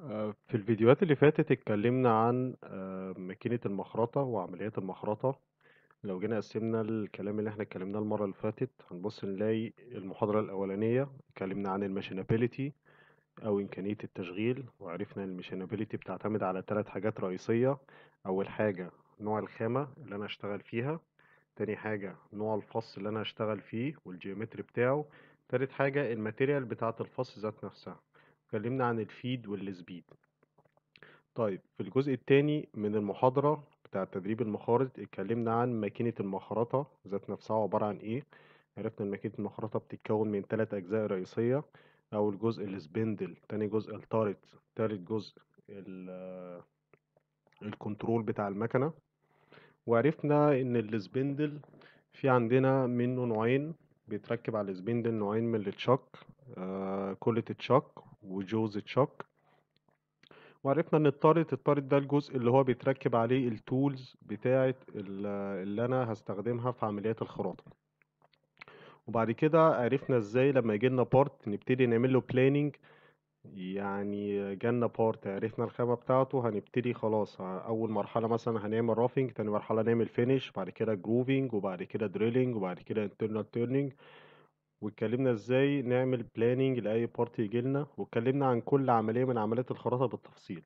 آه، في الفيديوهات اللي فاتت اتكلمنا عن آه، ماكينة المخرطة وعمليات المخرطة لو جينا قسمنا الكلام اللي احنا اتكلمناه المرة اللي فاتت هنبص نلاقي المحاضرة الأولانية اتكلمنا عن الماشينابيليتي أو إمكانية التشغيل وعرفنا إن الماشينابيليتي بتعتمد على ثلاث حاجات رئيسية أول حاجة نوع الخامة اللي أنا هشتغل فيها تاني حاجة نوع الفص اللي أنا هشتغل فيه والجيومتري بتاعه تالت حاجة الماتيريال بتاعة الفص ذات نفسها اتكلمنا عن الفيد والسبيد طيب في الجزء الثاني من المحاضرة بتاع تدريب المخارط اتكلمنا عن ماكينة المخرطة ذات نفسها عبارة عن ايه عرفنا ان ماكينة المخرطة بتتكون من ثلاث اجزاء رئيسية اول جزء السبندل تاني جزء التارت تالت جزء الكنترول آه، بتاع المكنة وعرفنا ان السبندل في عندنا منه نوعين بيتركب على السبندل نوعين من التشاك آه كلة التشاك وجوز تشاك وعرفنا ان الطارد الطارد ده الجزء اللي هو بيتركب عليه التولز بتاعه اللي انا هستخدمها في عمليات الخراطه وبعد كده عرفنا ازاي لما يجي لنا بارت نبتدي نعمل له بلانينج يعني جالنا بارت عرفنا الخامه بتاعته هنبتدي خلاص اول مرحله مثلا هنعمل رافنج تاني مرحله نعمل فينش بعد كده جروفينج وبعد كده دريلينج وبعد كده انترنال تيرنينج واتكلمنا ازاي نعمل بلاننج لاي بارت يجي لنا واتكلمنا عن كل عمليه من عمليات الخراطه بالتفصيل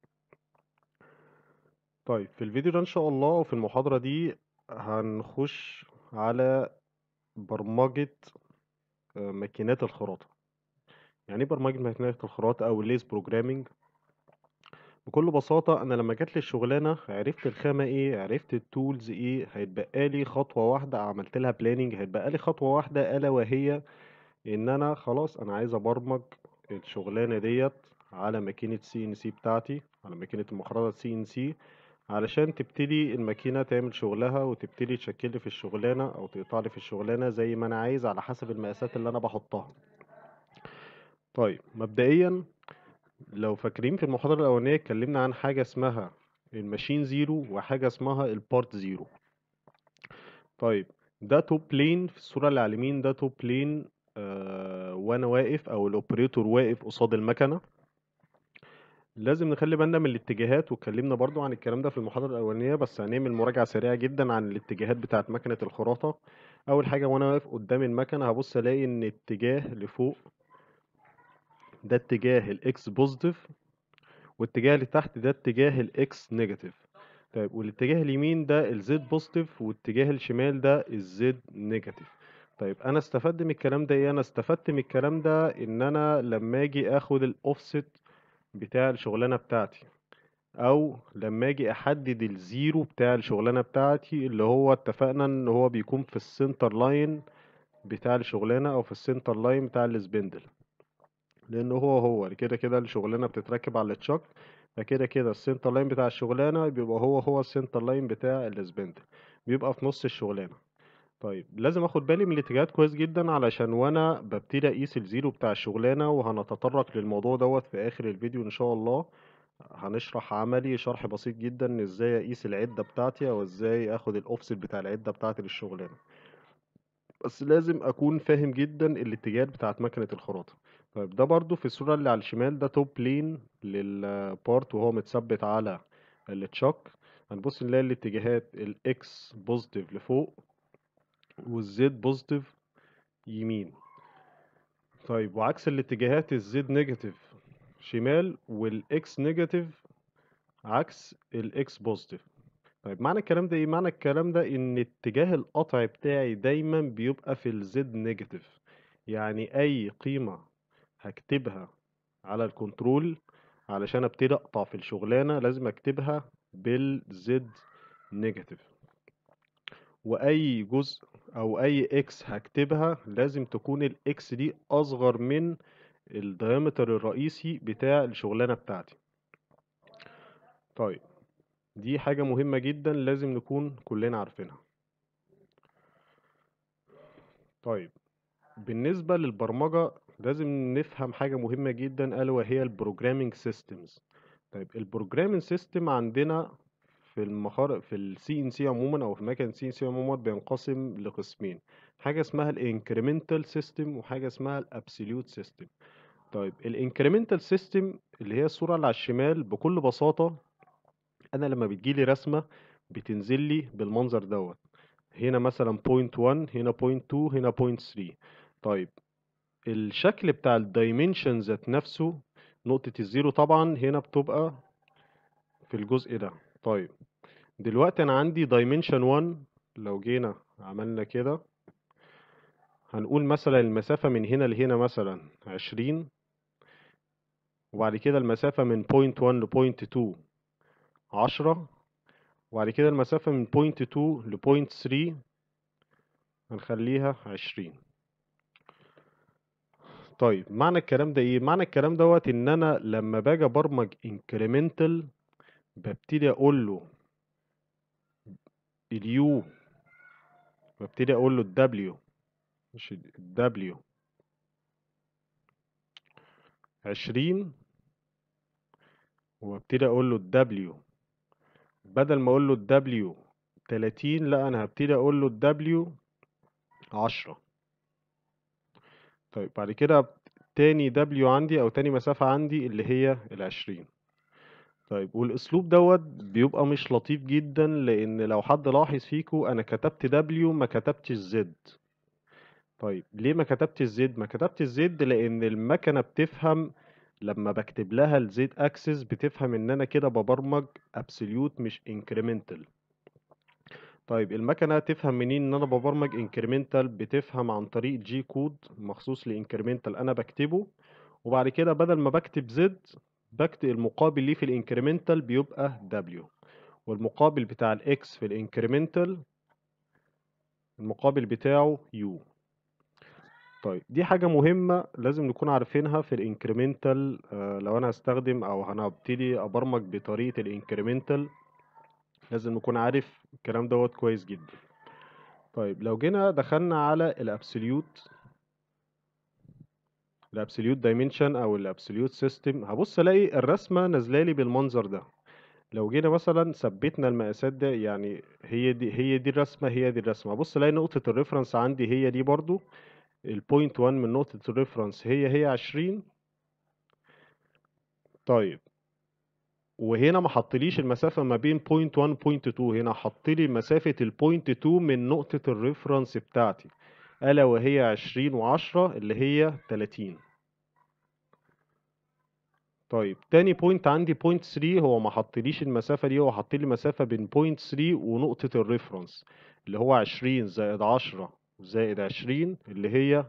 طيب في الفيديو ده ان شاء الله وفي المحاضره دي هنخش على برمجه آه، ماكينات الخراطه يعني إيه برمجه ماكينات الخراطه او ليز بروجرامينج بكل بساطة أنا لمّا جات لي الشغلانة عرفت الخامة إيه، عرفت التولز إيه، هيتبقى لي خطوة واحدة عملت لها بلانينج هيتبقى لي خطوة واحدة ألا وهي إن أنا خلاص أنا عايز أبرمج الشغلانة ديت على ماكينة سي إن سي بتاعتي، على ماكينة المخرجة سي إن سي علشان تبتدي الماكينة تعمل شغلها وتبتدي تشكّل في الشغلانة أو تقطع لي في الشغلانة زي ما أنا عايز على حسب المقاسات اللي أنا بحطها طيب مبدئيًا لو فاكرين في المحاضرة الأولانية اتكلمنا عن حاجة اسمها الماشين زيرو وحاجة اسمها البارت زيرو طيب ده توب لين في الصورة اللي على اليمين ده توب لين آه وأنا واقف أو الأوبريتور واقف قصاد المكنة لازم نخلي بالنا من الاتجاهات واتكلمنا برضو عن الكلام ده في المحاضرة الأولانية بس هنعمل مراجعة سريعة جدا عن الاتجاهات بتاعة مكنة الخراطة أول حاجة وأنا واقف قدام المكنة هبص ألاقي إن اتجاه لفوق ده اتجاه الاكس بوزيتيف والاتجاه اللي تحت ده اتجاه الاكس نيجاتيف طيب والاتجاه اليمين ده الزد بوزيتيف والاتجاه الشمال ده الزد نيجاتيف طيب انا استفدت من الكلام ده ايه انا استفدت من الكلام ده ان انا لما اجي اخد الاوفست بتاع الشغلانه بتاعتي او لما اجي احدد الزيرو بتاع الشغلانه بتاعتي اللي هو اتفقنا ان هو بيكون في السنتر لاين بتاع الشغلانه او في السنتر لاين بتاع السبندل لأنه هو هو كده كده الشغلانة بتتركب على التشاك فكده كده السنتر لاين بتاع الشغلانة بيبقى هو هو السنتر لاين بتاع الاسبند بيبقى في نص الشغلانة طيب لازم اخد بالي من الاتجاهات كويس جدا علشان وانا ببتدي اقيس الزيرو بتاع الشغلانه وهنتطرق للموضوع دوت في اخر الفيديو ان شاء الله هنشرح عملي شرح بسيط جدا ازاي اقيس العده بتاعتي او ازاي اخد الاوفست بتاع العده بتاعتي للشغلانه بس لازم اكون فاهم جدا الاتجاهات بتاعت مكنه الخراطه طيب ده برضو في الصورة اللي على الشمال ده توب لين للبارت وهو متثبت على التشاك هنبص نلاقي الاتجاهات الاكس بوزيتيف لفوق والزد بوزيتيف يمين طيب وعكس الاتجاهات الزد نيجاتيف شمال والاكس نيجاتيف عكس الاكس بوزيتيف طيب معنى الكلام ده ايه معنى الكلام ده ان اتجاه القطع بتاعي دايما بيبقى في الزد نيجاتيف يعني اي قيمة هكتبها على الكنترول علشان ابتدي اقطع في الشغلانة لازم اكتبها بالزد نيجاتيف واي جزء او اي اكس هكتبها لازم تكون الاكس دي اصغر من الديامتر الرئيسي بتاع الشغلانة بتاعتي طيب دي حاجة مهمة جدا لازم نكون كلنا عارفينها طيب بالنسبة للبرمجة لازم نفهم حاجة مهمة جدا ألا وهي البروجرامينج سيستمز طيب البروجرامينج سيستم عندنا في المخار في السي ان سي عموما او في مكان سي ان سي عموما بينقسم لقسمين حاجه اسمها الانكريمنتال سيستم وحاجه اسمها الابسوليوت سيستم طيب الانكريمنتال سيستم اللي هي الصوره اللي على الشمال بكل بساطه انا لما بتجيلي رسمه بتنزل لي بالمنظر دوت هنا مثلا بوينت 1 هنا بوينت 2 هنا بوينت 3 طيب الشكل بتاع الدايمنشن ذات نفسه نقطة الزيرو طبعا هنا بتبقى في الجزء ده طيب دلوقتي انا عندي دايمنشن 1 لو جينا عملنا كده هنقول مثلا المسافة من هنا لهنا مثلا عشرين وبعد كده المسافة من بوينت 1 لبوينت 2 عشرة وبعد كده المسافة من بوينت 2 لبوينت 3 هنخليها عشرين طيب معنى الكلام ده ايه معنى الكلام دوت ان انا لما باجي ابرمج انكريمنتال ببتدي اقول له اليو ببتدي اقول له الدبليو مش الدبليو عشرين وابتدي اقول له الدبليو بدل ما اقول له الدبليو تلاتين لا انا هبتدي اقول له الدبليو عشرة طيب بعد كده تاني دبليو عندي او تاني مسافة عندي اللي هي العشرين طيب والاسلوب دوت بيبقى مش لطيف جدا لان لو حد لاحظ فيكو انا كتبت دبليو ما كتبتش زد طيب ليه ما كتبتش الزد ما كتبتش الزد لان المكنة بتفهم لما بكتب لها الزد اكسس بتفهم ان انا كده ببرمج ابسوليوت مش انكريمنتال طيب المكنة تفهم منين ان انا ببرمج انكريمنتال بتفهم عن طريق جي كود مخصوص لانكريمنتال انا بكتبه وبعد كده بدل ما بكتب زد بكتب المقابل ليه في الانكريمنتال بيبقى دبليو والمقابل بتاع الاكس في الانكريمنتال المقابل بتاعه يو طيب دي حاجة مهمة لازم نكون عارفينها في الانكريمنتال آه، لو انا هستخدم او هنبتدي ابرمج بطريقة الانكريمنتال لازم نكون عارف الكلام دوت كويس جدا طيب لو جينا دخلنا على الابسوليوت الابسوليوت دايمنشن او الابسوليوت سيستم هبص الاقي الرسمه نازله لي بالمنظر ده لو جينا مثلا ثبتنا المقاسات ده يعني هي دي هي دي الرسمه هي دي الرسمه هبص الاقي نقطه الريفرنس عندي هي دي برضو البوينت 1 من نقطه الريفرنس هي هي 20 طيب وهنا ما حطليش المسافة ما بين point 1 point 2 هنا حطلي مسافة البوينت 2 من نقطة الريفرنس بتاعتي ألا وهي 20 وعشرة اللي هي 30 طيب تاني بوينت عندي بوينت 3 هو ما حطليش المسافة دي هو حطلي مسافة بين بوينت 3 ونقطة الريفرنس اللي هو 20 زائد 10 زائد 20 اللي هي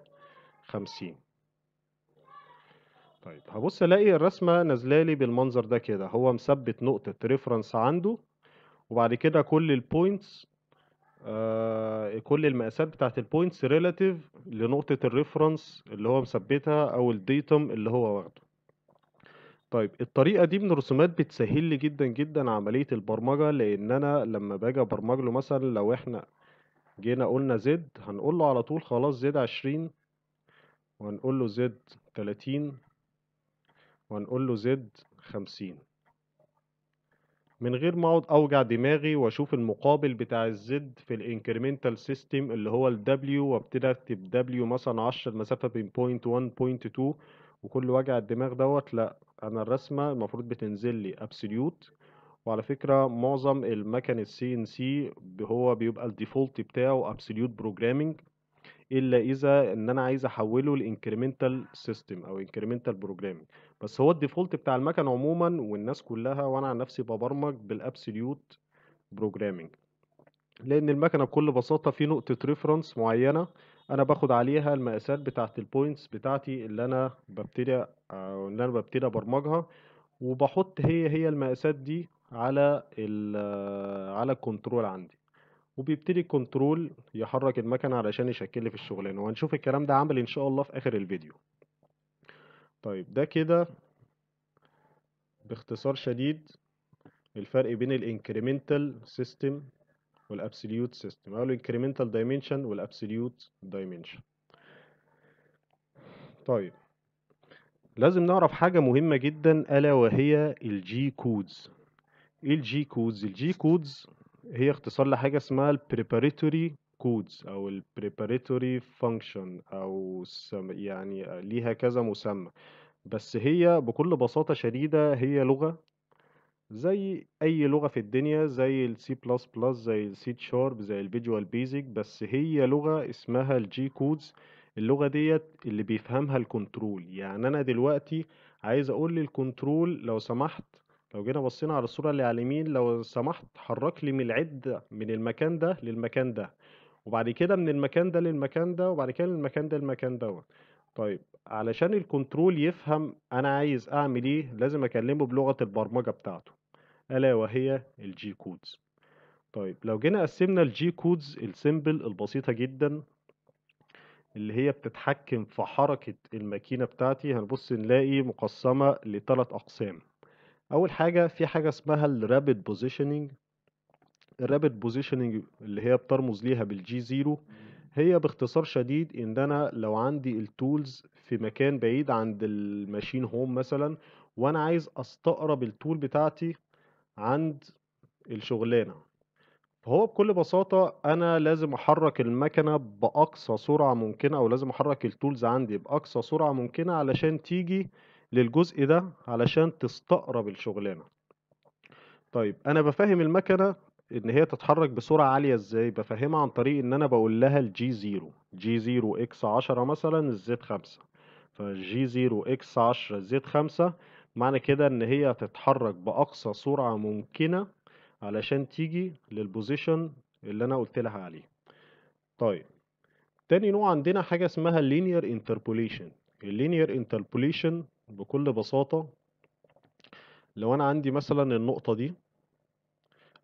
50 طيب هبص الاقي الرسمة نازله لي بالمنظر ده كده هو مثبت نقطة ريفرنس عنده وبعد كده كل البوينتس آه كل المقاسات بتاعت البوينتس ريلاتيف لنقطة الريفرنس اللي هو مثبتها او الديتم اللي هو واخده طيب الطريقة دي من الرسومات بتسهل لي جدا جدا عملية البرمجة لان انا لما باجي ابرمج له مثلا لو احنا جينا قلنا زد هنقول له على طول خلاص زد عشرين وهنقول له زد تلاتين ونقول له زد خمسين من غير ما اقعد اوجع دماغي واشوف المقابل بتاع الزد في الانكريمنتال سيستم اللي هو الدبليو وابتدي اكتب دبليو مثلا عشر المسافه بين بوينت 1 بوينت 2 وكل وجع الدماغ دوت لا انا الرسمه المفروض بتنزل لي ابسوليوت وعلى فكره معظم المكن السي ان سي هو بيبقى الديفولت بتاعه ابسوليوت بروجرامنج الا اذا ان انا عايز احوله لانكريمنتال سيستم او انكريمنتال بروجرامنج بس هو الديفولت بتاع المكن عموما والناس كلها وانا عن نفسي ببرمج بالابسوليوت بروجرامنج لان المكنه بكل بساطه في نقطه ريفرنس معينه انا باخد عليها المقاسات بتاعه البوينتس بتاعتي اللي انا ببتدي او اللي انا ببتدي ابرمجها وبحط هي هي المقاسات دي على ال على الكنترول عندي وبيبتدي كنترول يحرك المكنة علشان يشكل لي في الشغلانة وهنشوف الكلام ده عمل ان شاء الله في اخر الفيديو طيب ده كده باختصار شديد الفرق بين الانكريمنتال سيستم والابسوليوت سيستم او الانكريمنتال دايمنشن والابسوليوت دايمنشن طيب لازم نعرف حاجة مهمة جدا ألا وهي الجي كودز ايه الجي كودز الجي كودز هي اختصار لحاجة اسمها ال preparatory codes أو preparatory function أو سم- يعني ليها كذا مسمى بس هي بكل بساطة شديدة هي لغة زي أي لغة في الدنيا زي ال C++ زي ال C Sharp زي ال Visual Basic بس هي لغة اسمها ال G codes اللغة ديت اللي بيفهمها الكنترول يعني أنا دلوقتي عايز أقول للكنترول لو سمحت لو جينا بصينا على الصورة اللي على اليمين لو سمحت حرك لي من العد من المكان ده للمكان ده وبعد كده من المكان ده للمكان ده وبعد كده من المكان ده للمكان ده طيب علشان الكنترول يفهم انا عايز اعمل ايه لازم اكلمه بلغة البرمجة بتاعته الا وهي الجي كودز طيب لو جينا قسمنا الجي كودز السيمبل البسيطة جدا اللي هي بتتحكم في حركة الماكينة بتاعتي هنبص نلاقي مقسمة لثلاث أقسام اول حاجه في حاجه اسمها الرابيد بوزيشننج الرابيد بوزيشننج اللي هي بترمز ليها بالجي زيرو هي باختصار شديد ان انا لو عندي التولز في مكان بعيد عند الماشين هوم مثلا وانا عايز استقرب التول بتاعتي عند الشغلانه فهو بكل بساطة أنا لازم أحرك المكنة بأقصى سرعة ممكنة أو لازم أحرك التولز عندي بأقصى سرعة ممكنة علشان تيجي للجزء ده علشان تستقرب الشغلانة طيب انا بفهم المكنة ان هي تتحرك بسرعة عالية ازاي بفهمها عن طريق ان انا بقول لها الجي زيرو جي زيرو اكس عشرة مثلا الزد خمسة فجي زيرو اكس عشرة زد خمسة معنى كده ان هي تتحرك باقصى سرعة ممكنة علشان تيجي للبوزيشن اللي انا قلت لها عليه طيب تاني نوع عندنا حاجة اسمها linear interpolation linear انتربوليشن بكل بساطة لو أنا عندي مثلا النقطة دي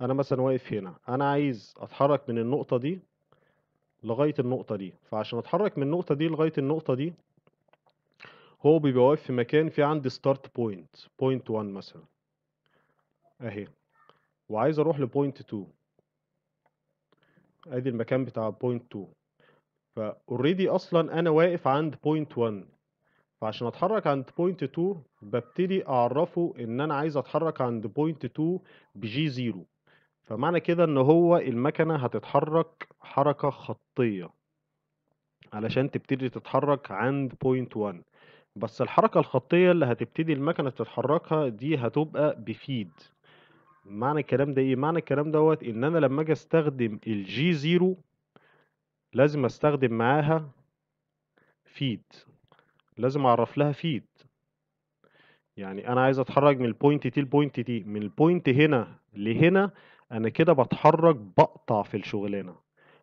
أنا مثلا واقف هنا أنا عايز أتحرك من النقطة دي لغاية النقطة دي فعشان أتحرك من النقطة دي لغاية النقطة دي هو بيبقى واقف في مكان في عندي ستارت بوينت بوينت 1 مثلا أهي وعايز أروح لبوينت 2 أدي المكان بتاع بوينت 2 فأوريدي أصلا أنا واقف عند بوينت 1 فعشان اتحرك عند بوينت 2 ببتدي اعرفه ان انا عايز اتحرك عند بوينت 2 بجي زيرو فمعنى كده ان هو المكنة هتتحرك حركة خطية علشان تبتدي تتحرك عند بوينت 1 بس الحركة الخطية اللي هتبتدي المكنة تتحركها دي هتبقى بفيد معنى الكلام ده ايه معنى الكلام دوت ان انا لما اجي استخدم الجي زيرو لازم استخدم معاها فيد لازم اعرف لها فيد يعني انا عايز اتحرك من البوينت دي البوينت دي من البوينت هنا لهنا انا كده بتحرك بقطع في الشغلانه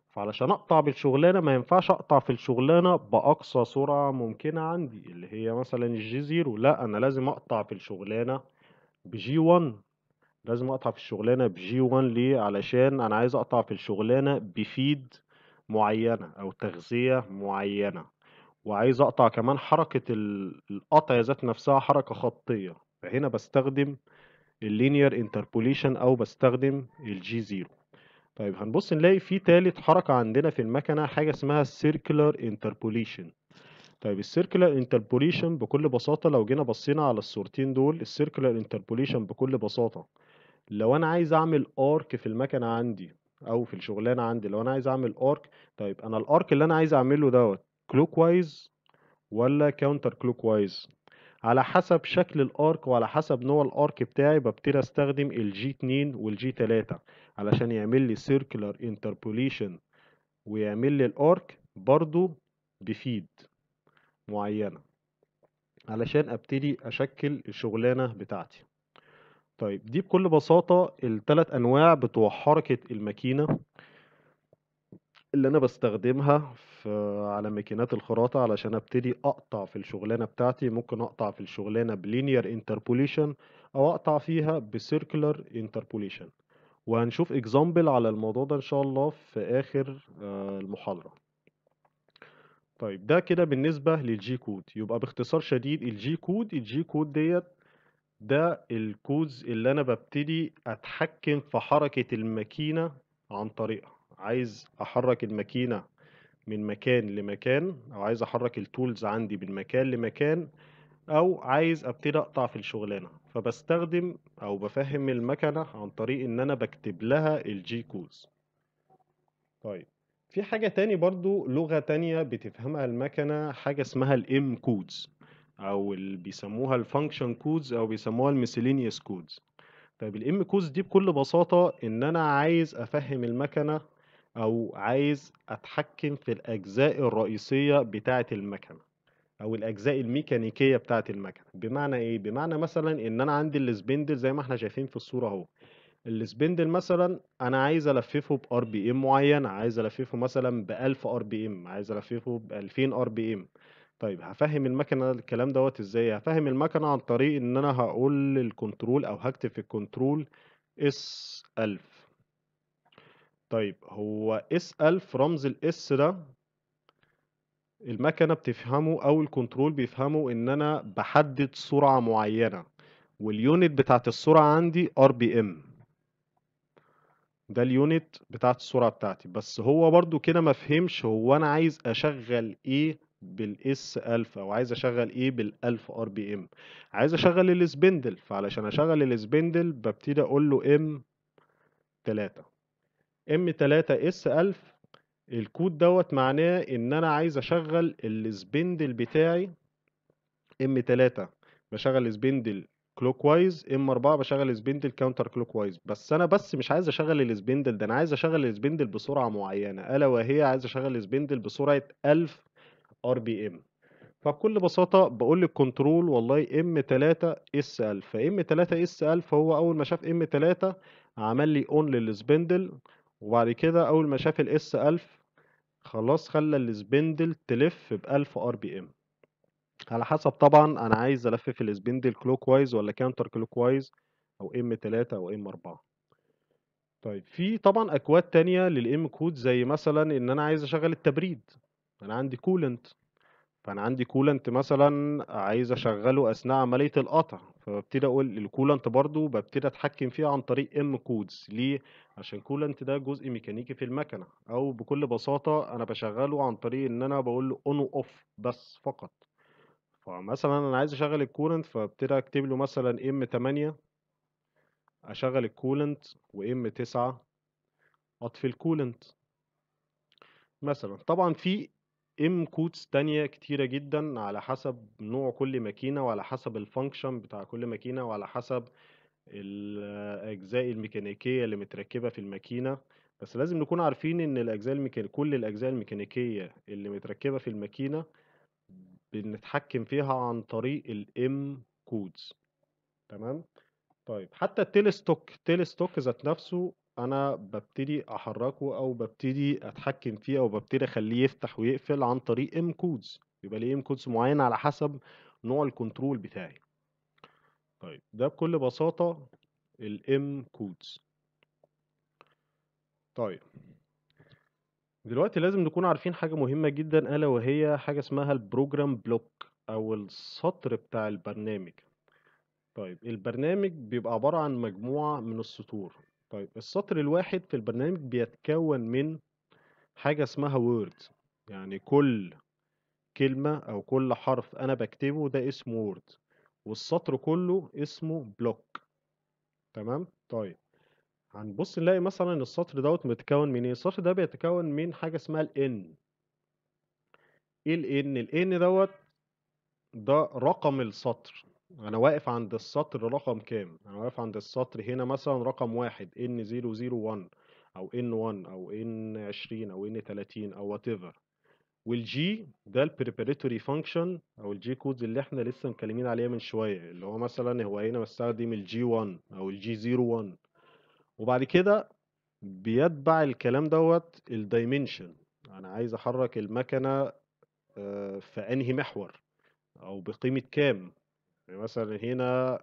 فعلشان اقطع بالشغلانه ما ينفعش اقطع في الشغلانه باقصى سرعه ممكنه عندي اللي هي مثلا الجي زيرو لا انا لازم اقطع في الشغلانه بجي 1 لازم اقطع في الشغلانه بجي 1 ليه علشان انا عايز اقطع في الشغلانه بفيد معينه او تغذيه معينه وعايز اقطع كمان حركة القطع ذات نفسها حركة خطية فهنا بستخدم اللينير انتربوليشن او بستخدم الجي زيرو طيب هنبص نلاقي في تالت حركة عندنا في المكنة حاجة اسمها السيركلر انتربوليشن طيب السيركلر انتربوليشن بكل بساطة لو جينا بصينا على الصورتين دول السيركلر انتربوليشن بكل بساطة لو انا عايز اعمل ارك في المكنة عندي او في الشغلانة عندي لو انا عايز اعمل ارك طيب انا الارك اللي انا عايز اعمله دوت كلوك وايز ولا كاونتر كلوك وايز على حسب شكل الارك وعلى حسب نوع الارك بتاعي ببتدي استخدم الجي 2 والجي 3 علشان يعمل لي سيركلر انتربوليشن ويعمل لي الارك برضو بفيد معينه علشان ابتدي اشكل الشغلانه بتاعتي طيب دي بكل بساطه الثلاث انواع بتوع حركه الماكينه اللي انا بستخدمها في على ماكينات الخراطة علشان ابتدي اقطع في الشغلانة بتاعتي ممكن اقطع في الشغلانة بلينير انتربوليشن او اقطع فيها بسيركلر انتربوليشن وهنشوف اكزامبل على الموضوع ده ان شاء الله في اخر آه، المحاضرة طيب ده كده بالنسبة للجي كود يبقى باختصار شديد الجي كود الجي كود ديت ده الكودز اللي انا ببتدي اتحكم في حركة الماكينة عن طريقها عايز احرك الماكينة من مكان لمكان او عايز احرك التولز عندي من مكان لمكان او عايز ابتدي اقطع في الشغلانة فبستخدم او بفهم المكنة عن طريق ان انا بكتب لها الجي كودز طيب في حاجة تاني برضو لغة تانية بتفهمها المكنة حاجة اسمها الام كودز او اللي بيسموها الفانكشن كودز او بيسموها الميسلينيوس كودز طيب الام كودز دي بكل بساطة ان انا عايز افهم المكنة او عايز اتحكم في الاجزاء الرئيسيه بتاعه المكنه او الاجزاء الميكانيكيه بتاعه المكنه بمعنى ايه بمعنى مثلا ان انا عندي السبندل زي ما احنا شايفين في الصوره اهو السبندل مثلا انا عايز الففه بار بي ام معين عايز الففه مثلا ب 1000 ار بي ام عايز الففه ب 2000 ار بي ام طيب هفهم المكنه الكلام دوت ازاي هفهم المكنه عن طريق ان انا هقول للكنترول او هكتب في الكنترول اس 1000 طيب هو اسأل في رمز الاس ده المكنة بتفهمه أو الكنترول بيفهمه إن أنا بحدد سرعة معينة واليونت بتاعت السرعة عندي ار بي ام ده اليونت بتاعت السرعة بتاعتي بس هو برضو كده ما فهمش هو أنا عايز أشغل إيه بالاس الفا او عايز اشغل ايه بالالف ار بي ام عايز اشغل السبندل فعلشان اشغل السبندل ببتدي اقول له ام 3 M3S1000 الكود دوت معناه ان انا عايز اشغل السبندل بتاعي M3 بشغل السبندل كلوك وايز ام 4 بشغل السبندل كاونتر كلوك وايز بس انا بس مش عايز اشغل السبندل ده انا عايز اشغل السبندل بسرعه معينه الا وهي عايز اشغل السبندل بسرعه 1000 ار بي ام فبكل بساطه بقول للكنترول والله ام 3 اس 1000 فام 3 اس 1000 هو اول ما شاف ام 3 عمل لي اون للسبندل وبعد كده اول ما شاف الاس 1000 خلاص خلى السبندل تلف ب 1000 ار بي ام على حسب طبعا انا عايز الفف السبندل كلوك وايز ولا كانتر كلوك وايز او ام 3 او ام 4 طيب في طبعا اكواد تانية للام كود زي مثلا ان انا عايز اشغل التبريد انا عندي كولنت فانا عندي كولنت مثلا عايز اشغله اثناء عمليه القطع فببتدي اقول الكولنت برضو ببتدي اتحكم فيه عن طريق ام كودز ليه عشان كولنت ده جزء ميكانيكي في المكنه او بكل بساطه انا بشغله عن طريق ان انا بقول له اون واوف بس فقط فمثلا انا عايز اشغل الكولنت فابتدي اكتب له مثلا ام 8 اشغل الكولنت وام 9 اطفي الكولنت مثلا طبعا في ام كوتس تانية كتيرة جدا على حسب نوع كل ماكينة وعلى حسب الفانكشن بتاع كل ماكينة وعلى حسب الأجزاء الميكانيكية اللي متركبة في الماكينة بس لازم نكون عارفين إن الأجزاء الميكان... كل الأجزاء الميكانيكية اللي متركبة في الماكينة بنتحكم فيها عن طريق الام كودز تمام طيب حتى التلستوك تلستوك ذات نفسه أنا ببتدي أحرّكه أو ببتدي أتحكّم فيه أو ببتدي أخلّيه يفتح ويقفل عن طريق ام كودز يبقى ليه ام كودز معيّنة على حسب نوع الكنترول بتاعي. طيب ده بكل بساطة الام كودز طيب دلوقتي لازم نكون عارفين حاجة مهمة جدًا ألا وهي حاجة اسمها البروجرام بلوك أو السطر بتاع البرنامج. طيب البرنامج بيبقى عبارة عن مجموعة من السطور. طيب السطر الواحد في البرنامج بيتكون من حاجة اسمها وورد يعني كل كلمة أو كل حرف أنا بكتبه ده اسمه وورد والسطر كله اسمه بلوك تمام طيب هنبص نلاقي مثلا السطر دوت متكون من ايه السطر ده بيتكون من حاجة اسمها n ايه n ال n دوت ده رقم السطر أنا واقف عند السطر رقم كام؟ أنا واقف عند السطر هنا مثلا رقم واحد ان 001 أو ان 1 أو ان 20 أو ان 30 أو whatever والجي ده البريباريتوري فانكشن او الجي كودز اللي احنا لسه مكلمين عليها من شويه اللي هو مثلا هو هنا مستخدم الجي 1 او الجي 01 وبعد كده بيتبع الكلام دوت الدايمنشن انا عايز احرك المكنه آه، في انهي محور او بقيمه كام يعني مثلا هنا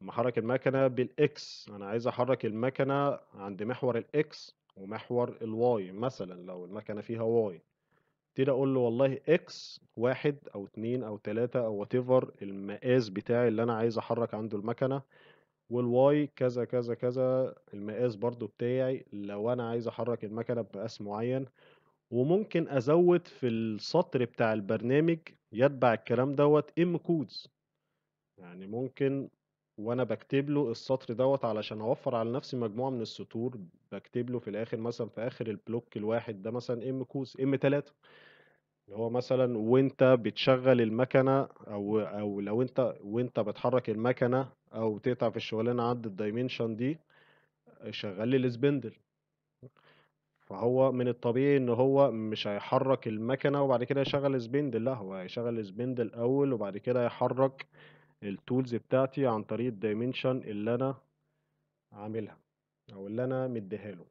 محرك المكنة بالإكس أنا عايز أحرك المكنة عند محور الإكس ومحور الواي مثلا لو المكنة فيها واي ابتدي أقول له والله إكس واحد أو اتنين أو تلاتة أو واتيفر المقاس بتاعي اللي أنا عايز أحرك عنده المكنة والواي كذا كذا كذا المقاس برضو بتاعي لو أنا عايز أحرك المكنة بمقاس معين وممكن أزود في السطر بتاع البرنامج يتبع الكلام دوت ام كودز يعني ممكن وانا بكتب له السطر دوت علشان اوفر على نفسي مجموعه من السطور بكتب له في الاخر مثلا في اخر البلوك الواحد ده مثلا ام كوز ام 3 اللي هو مثلا وانت بتشغل المكنه او او لو انت وانت بتحرك المكنه او تقطع في الشغلانه عند الدايمنشن دي شغل لي السبندل فهو من الطبيعي ان هو مش هيحرك المكنه وبعد كده يشغل سبندل لا هو هيشغل سبندل الاول وبعد كده يحرك التولز بتاعتي عن طريق الدايمنشن اللي انا عاملها او اللي انا مديها له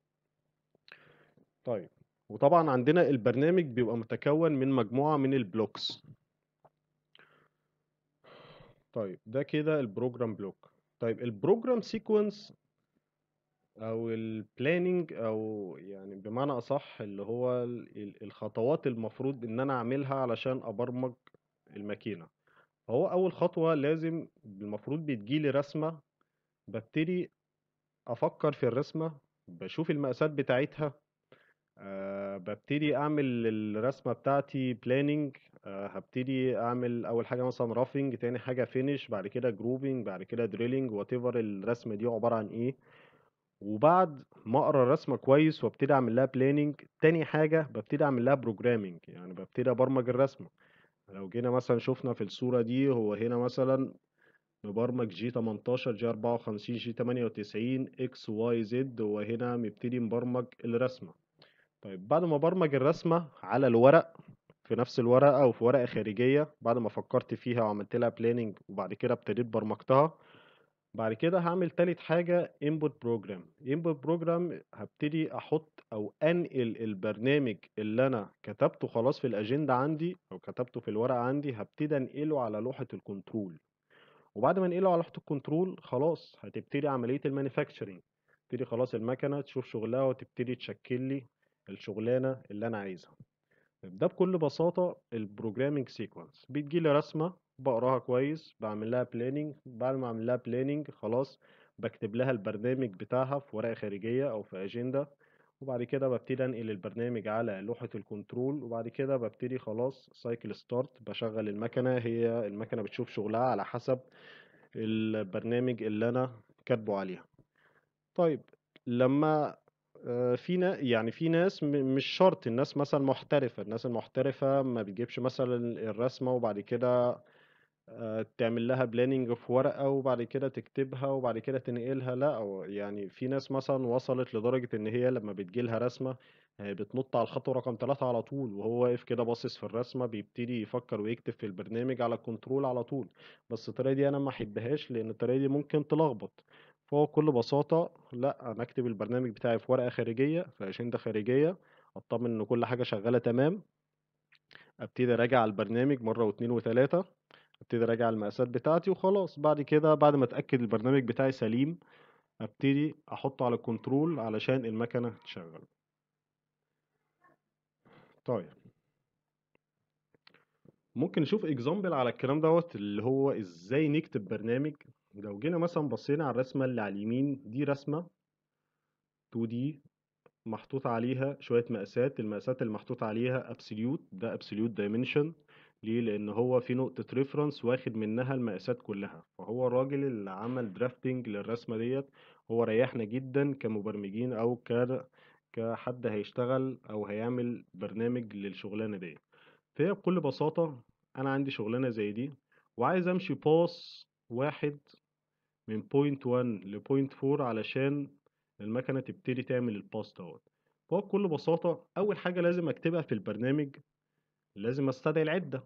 طيب وطبعا عندنا البرنامج بيبقى متكون من مجموعة من البلوكس طيب ده كده البروجرام بلوك طيب البروجرام سيكونس او البلاننج او يعني بمعنى اصح اللي هو الخطوات المفروض ان انا اعملها علشان ابرمج الماكينه فهو أول خطوة لازم المفروض بتجيلي رسمة ببتدي أفكر في الرسمة بشوف المقاسات بتاعتها أه ببتدي أعمل الرسمة بتاعتي بلاننج أه هبتدي أعمل أول حاجة مثلا رافنج تاني حاجة فينش بعد كده جروبينج بعد كده دريلينج واتيفر الرسمة دي عبارة عن إيه وبعد ما اقرا الرسمه كويس وابتدي اعمل لها بلاننج تاني حاجه ببتدي اعمل لها بروجرامنج يعني ببتدي ابرمج الرسمه لو جينا مثلا شفنا في الصورة دي هو هنا مثلا مبرمج جي 18 جي 54 جي 98 اكس واي زد وهنا مبتدي مبرمج الرسمة طيب بعد ما برمج الرسمة على الورق في نفس الورقة أو في ورقة خارجية بعد ما فكرت فيها وعملت لها بلانينج وبعد كده ابتديت برمجتها بعد كده هعمل تالت حاجة input program input program هبتدي احط او انقل البرنامج اللي انا كتبته خلاص في الاجندة عندي او كتبته في الورقة عندي هبتدي انقله على لوحة الكنترول وبعد ما انقله على لوحة الكنترول خلاص هتبتدي عملية المانيفاكتشرينج تبتدي خلاص المكنة تشوف شغلها وتبتدي تشكل لي الشغلانة اللي انا عايزها ده بكل بساطة البروجرامينج سيكونس بتجيلي رسمة بقراها كويس بعمل لها بلانينج بعد ما اعمل لها بلانينج خلاص بكتب لها البرنامج بتاعها في ورقة خارجية أو في أجندة وبعد كده ببتدي أنقل البرنامج على لوحة الكنترول وبعد كده ببتدي خلاص سايكل ستارت بشغل المكنة هي المكنة بتشوف شغلها على حسب البرنامج اللي أنا كاتبه عليها طيب لما آه، في نا يعني في ناس م- مش شرط الناس مثلا محترفة الناس المحترفة ما بتجيبش مثلا الرسمة وبعد كده آه، تعمل لها بلاننج في ورقة وبعد كده تكتبها وبعد كده تنقلها لا أو يعني في ناس مثلا وصلت لدرجة إن هي لما بتجيلها رسمة آه، بتنط على الخطوة رقم ثلاثة على طول وهو واقف كده باصص في الرسمة بيبتدي يفكر ويكتب في البرنامج على الكنترول على طول بس الطريقة دي أنا ما أحبهاش لأن الطريقة دي ممكن تلخبط فهو بكل بساطة لا أنا أكتب البرنامج بتاعي في ورقة خارجية في أجندة خارجية أطمن إن كل حاجة شغالة تمام أبتدي أراجع البرنامج مرة واتنين وتلاتة أبتدي أراجع المقاسات بتاعتي وخلاص بعد كده بعد ما أتأكد البرنامج بتاعي سليم أبتدي أحطه على الكنترول علشان المكنة تشغل طيب ممكن نشوف اكزامبل على الكلام دوت اللي هو ازاي نكتب برنامج لو جينا مثلا بصينا على الرسمة اللي على اليمين دي رسمة 2D محطوط عليها شوية مقاسات المقاسات اللي محطوط عليها absolute ده absolute dimension ليه لأن هو في نقطة ريفرنس واخد منها المقاسات كلها فهو الراجل اللي عمل درافتنج للرسمة ديت هو ريحنا جدا كمبرمجين أو ك كحد هيشتغل أو هيعمل برنامج للشغلانة ديت فهي بكل بساطة أنا عندي شغلانة زي دي وعايز أمشي باص واحد من بوينت 1 لبوينت 4 علشان المكنه تبتدي تعمل الباس دوت فهو بكل بساطه اول حاجه لازم اكتبها في البرنامج لازم استدعي العده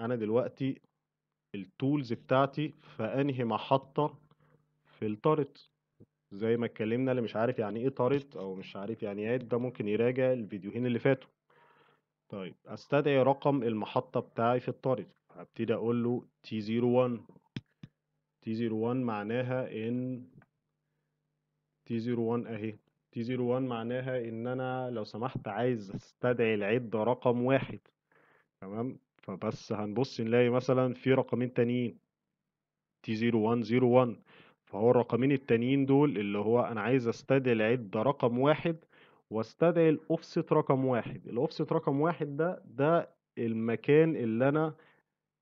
انا دلوقتي التولز بتاعتي في انهي محطه في الطارت زي ما اتكلمنا اللي مش عارف يعني ايه طارت او مش عارف يعني ايه ده ممكن يراجع الفيديوهين اللي فاتوا طيب استدعي رقم المحطه بتاعي في الطارت هبتدي اقول له T01 T01 معناها ان T01 اهي T01 معناها ان انا لو سمحت عايز استدعي العدة رقم واحد تمام فبس هنبص نلاقي مثلا في رقمين تانيين T0101 فهو الرقمين التانيين دول اللي هو انا عايز استدعي العدة رقم واحد واستدعي الاوفست رقم واحد الاوفست رقم واحد ده ده المكان اللي انا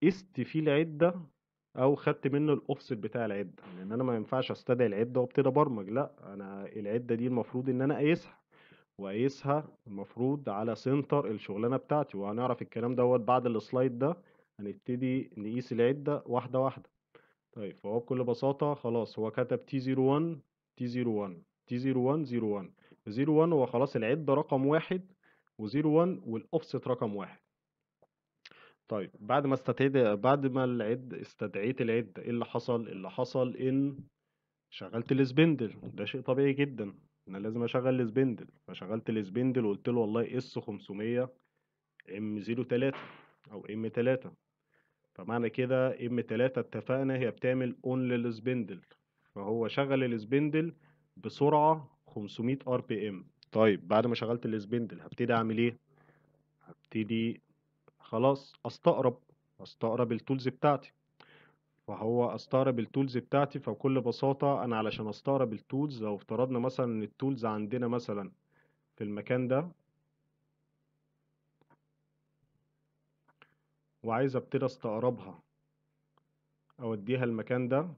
قست فيه العدة او خدت منه الاوفست بتاع العده لان انا ما ينفعش استدعي العده وابتدي ابرمج لا انا العده دي المفروض ان انا اقيسها واقيسها المفروض على سنتر الشغلانه بتاعتي وهنعرف الكلام دوت بعد السلايد ده هنبتدي نقيس العده واحده واحده طيب فهو بكل بساطه خلاص هو كتب تي 01 تي 01 تي 01 01 01 هو خلاص العده رقم واحد و01 والاوفست رقم واحد طيب بعد ما استدعيت بعد ما العد استدعيت العدة ايه اللي حصل اللي حصل ان شغلت الاسبندل ده شيء طبيعي جدا انا لازم اشغل الاسبندل فشغلت الاسبندل وقلت له والله اس إيه 500 ام 03 او ام 3 فمعنى كده ام 3 اتفقنا هي بتعمل اون للسبندل فهو شغل الاسبندل بسرعة 500 ار بي ام طيب بعد ما شغلت الاسبندل هبتدي اعمل ايه هبتدي خلاص استقرب استقرب التولز بتاعتي فهو استقرب التولز بتاعتي فبكل بساطة انا علشان استقرب التولز لو افترضنا مثلا ان التولز عندنا مثلا في المكان ده وعايز ابتدي استقربها اوديها المكان ده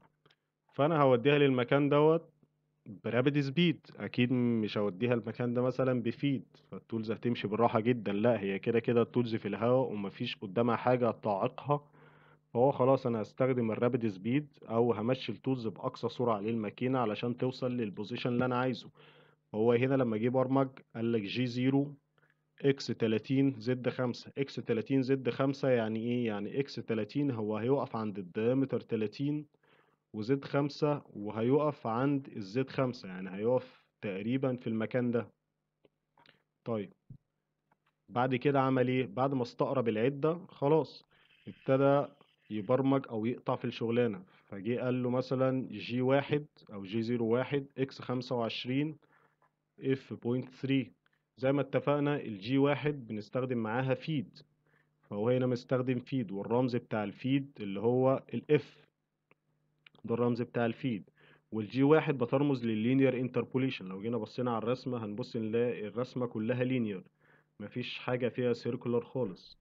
فانا هوديها للمكان دوت برابد سبيد اكيد مش هوديها المكان ده مثلا بفيد فالتولز هتمشي بالراحه جدا لا هي كده كده التولز في الهواء ومفيش قدامها حاجه تعيقها فهو خلاص انا هستخدم الرابد سبيد او همشي التولز باقصى سرعه للماكينه علشان توصل للبوزيشن اللي انا عايزه هو هنا لما جه برمج قال لك جي زيرو اكس 30 زد 5 اكس 30 زد 5 يعني ايه يعني اكس 30 هو هيقف عند الدايمتر 30 وزد خمسة وهيقف عند الزد خمسة يعني هيقف تقريبا في المكان ده طيب بعد كده عمل ايه بعد ما استقرب العدة خلاص ابتدى يبرمج او يقطع في الشغلانة فجي قال له مثلا جي واحد او جي زيرو واحد اكس خمسة وعشرين اف بوينت ثري زي ما اتفقنا الجي واحد بنستخدم معاها فيد فهو هنا مستخدم فيد والرمز بتاع الفيد اللي هو الاف ده الرمز بتاع الفيد والجي واحد بترمز لللينير انتربوليشن لو جينا بصينا على الرسمة هنبص نلاقي الرسمة كلها لينير مفيش حاجة فيها سيركولار خالص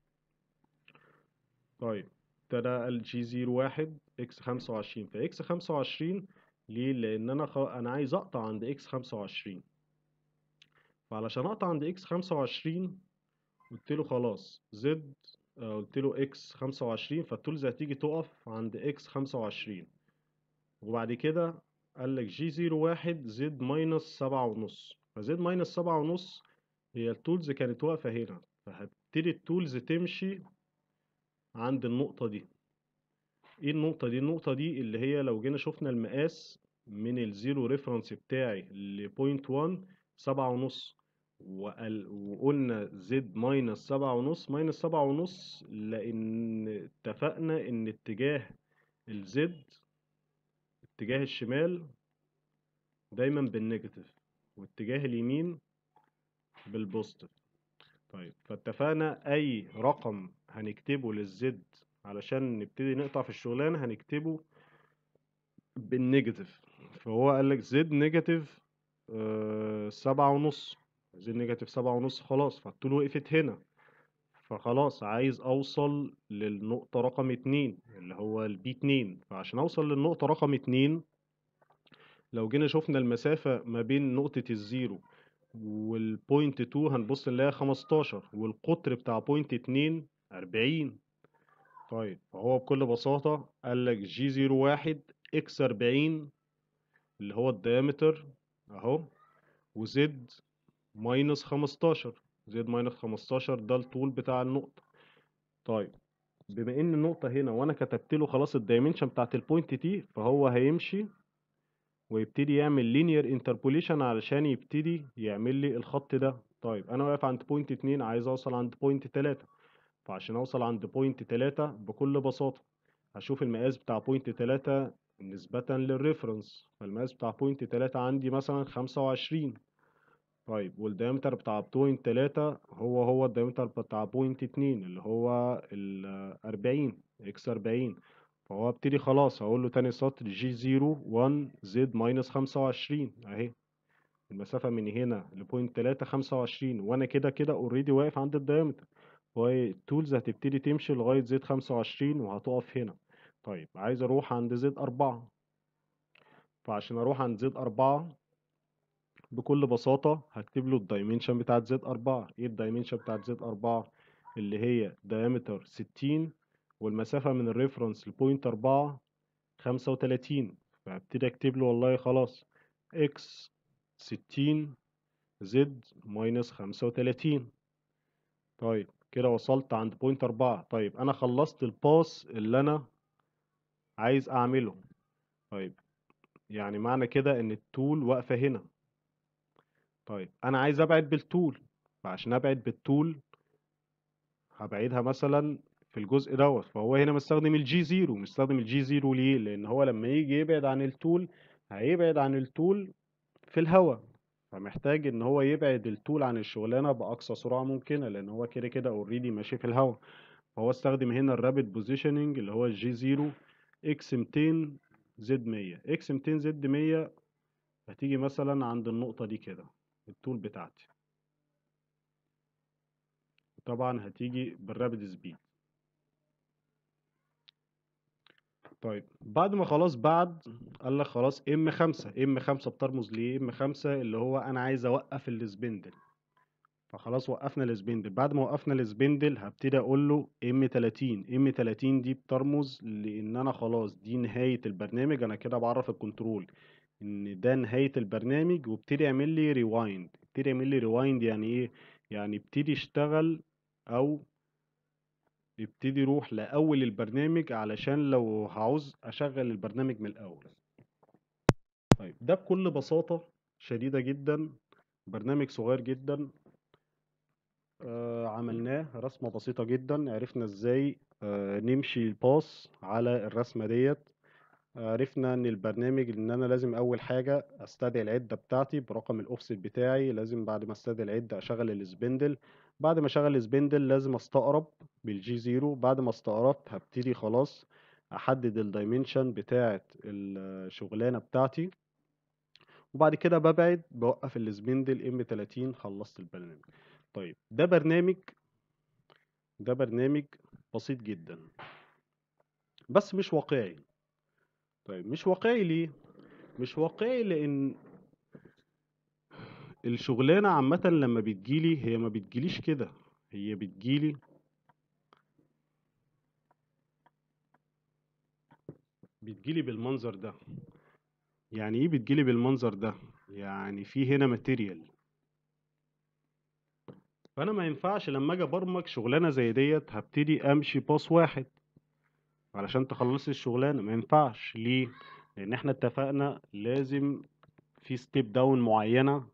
طيب ابتدى الجي زيرو واحد اكس خمسة وعشرين فاكس خمسة وعشرين ليه لان انا خ... انا عايز اقطع عند اكس خمسة وعشرين فعلشان اقطع عند اكس خمسة وعشرين قلت له خلاص زد آه، قلت له اكس خمسة وعشرين فالتولز هتيجي تقف عند اكس خمسة وعشرين وبعد كده قال لك جي زيرو واحد زد ماينس سبعة ونص فزد ماينس سبعة ونص هي التولز كانت واقفة هنا فهبتدي التولز تمشي عند النقطة دي ايه النقطة دي النقطة دي اللي هي لو جينا شفنا المقاس من الزيرو ريفرنس بتاعي لبوينت وان سبعة ونص وقلنا زد ماينس سبعة ونص ماينس سبعة ونص لأن اتفقنا إن اتجاه الزد اتجاه الشمال دايما بالنيجاتيف واتجاه اليمين بالبوزيتيف طيب فاتفقنا اي رقم هنكتبه للزد علشان نبتدي نقطع في الشغلانه هنكتبه بالنيجاتيف فهو قال لك زد نيجاتيف آه، سبعة ونص زد نيجاتيف سبعة ونص خلاص فالطول وقفت هنا فخلاص عايز اوصل للنقطة رقم اتنين اللي هو البي اتنين فعشان اوصل للنقطة رقم اتنين لو جينا شفنا المسافة ما بين نقطة الزيرو والبوينت تو هنبص نلاقيها خمستاشر والقطر بتاع بوينت اتنين اربعين طيب فهو بكل بساطة قالك جي زيرو واحد اكس اربعين اللي هو الديامتر اهو وزد ماينس خمستاشر زد ماينس 15 ده الطول بتاع النقطة طيب بما ان النقطة هنا وانا كتبت له خلاص الدايمنشن بتاعت البوينت تي فهو هيمشي ويبتدي يعمل لينير انتربوليشن علشان يبتدي يعمل لي الخط ده طيب انا واقف عند بوينت اتنين عايز اوصل عند بوينت تلاتة فعشان اوصل عند بوينت تلاتة بكل بساطة هشوف المقاس بتاع بوينت تلاتة نسبة للريفرنس فالمقاس بتاع بوينت تلاتة عندي مثلا خمسة وعشرين طيب والديامتر بتاع بوينت تلاتة هو هو الديامتر بتاع بوينت اتنين اللي هو الأربعين إكس أربعين فهو ابتدي خلاص هقول له تاني سطر جي زيرو وان زد ماينس خمسة وعشرين أهي المسافة من هنا لبوينت تلاتة خمسة وعشرين وأنا كده كده أوريدي واقف عند الديامتر التولز هتبتدي تمشي لغاية زد خمسة وعشرين وهتقف هنا طيب عايز أروح عند زد أربعة فعشان أروح عند زد أربعة بكل بساطة هكتب له الدايمنشن بتاعت زد أربعة ايه الدايمنشن بتاعت زد أربعة اللي هي دايمتر ستين والمسافة من الريفرنس لبوينت أربعة خمسة وتلاتين فهبتدي اكتب له والله خلاص اكس ستين زد ماينس خمسة وتلاتين طيب كده وصلت عند بوينت أربعة طيب أنا خلصت الباس اللي أنا عايز أعمله طيب يعني معنى كده إن التول واقفة هنا طيب أنا عايز أبعد بالطول فعشان أبعد بالطول هبعدها مثلا في الجزء دوت فهو هنا مستخدم الجي زيرو مستخدم الجي زيرو ليه لأن هو لما يجي يبعد عن الطول هيبعد عن الطول في الهواء فمحتاج ان هو يبعد الطول عن الشغلانه باقصى سرعه ممكنه لان هو كده كده اوريدي ماشي في الهواء فهو استخدم هنا الرابد بوزيشننج اللي هو الجي زيرو اكس 200 زد 100 اكس 200 زد 100 هتيجي مثلا عند النقطه دي كده التول بتاعتي طبعا هتيجي بالرابد سبيد طيب بعد ما خلاص بعد قال لك خلاص ام 5 ام 5 بترمز ليه ام 5 اللي هو انا عايز اوقف السبندل فخلاص وقفنا السبندل بعد ما وقفنا السبندل هبتدي اقول له ام 30 ام 30 دي بترمز لان انا خلاص دي نهايه البرنامج انا كده بعرف الكنترول ان ده نهايه البرنامج وابتدي اعمل لي ريوايند ابتدي اعمل لي ريوايند يعني ايه يعني ابتدي اشتغل او ابتدي روح لاول البرنامج علشان لو هعوز اشغل البرنامج من الاول طيب ده بكل بساطه شديده جدا برنامج صغير جدا آه عملناه رسمه بسيطه جدا عرفنا ازاي آه نمشي الباس على الرسمه ديت عرفنا ان البرنامج ان انا لازم اول حاجه استدعي العده بتاعتي برقم الاوفست بتاعي لازم بعد ما استدعي العده اشغل السبندل بعد ما اشغل السبندل لازم استقرب بالجي زيرو بعد ما استقربت هبتدي خلاص احدد الدايمنشن بتاعه الشغلانه بتاعتي وبعد كده ببعد بوقف السبندل ام 30 خلصت البرنامج طيب ده برنامج ده برنامج بسيط جدا بس مش واقعي طيب مش واقعي ليه مش واقعي لان الشغلانه عامه لما بتجيلي هي ما بتجيليش كده هي بتجيلي بتجيلي بالمنظر ده يعني ايه بتجيلي بالمنظر ده يعني في هنا ماتيريال فانا ما ينفعش لما اجي ابرمج شغلانه زي ديت هبتدي امشي باص واحد علشان تخلصي الشغلانه ما ينفعش ليه لان احنا اتفقنا لازم في ستيب داون معينه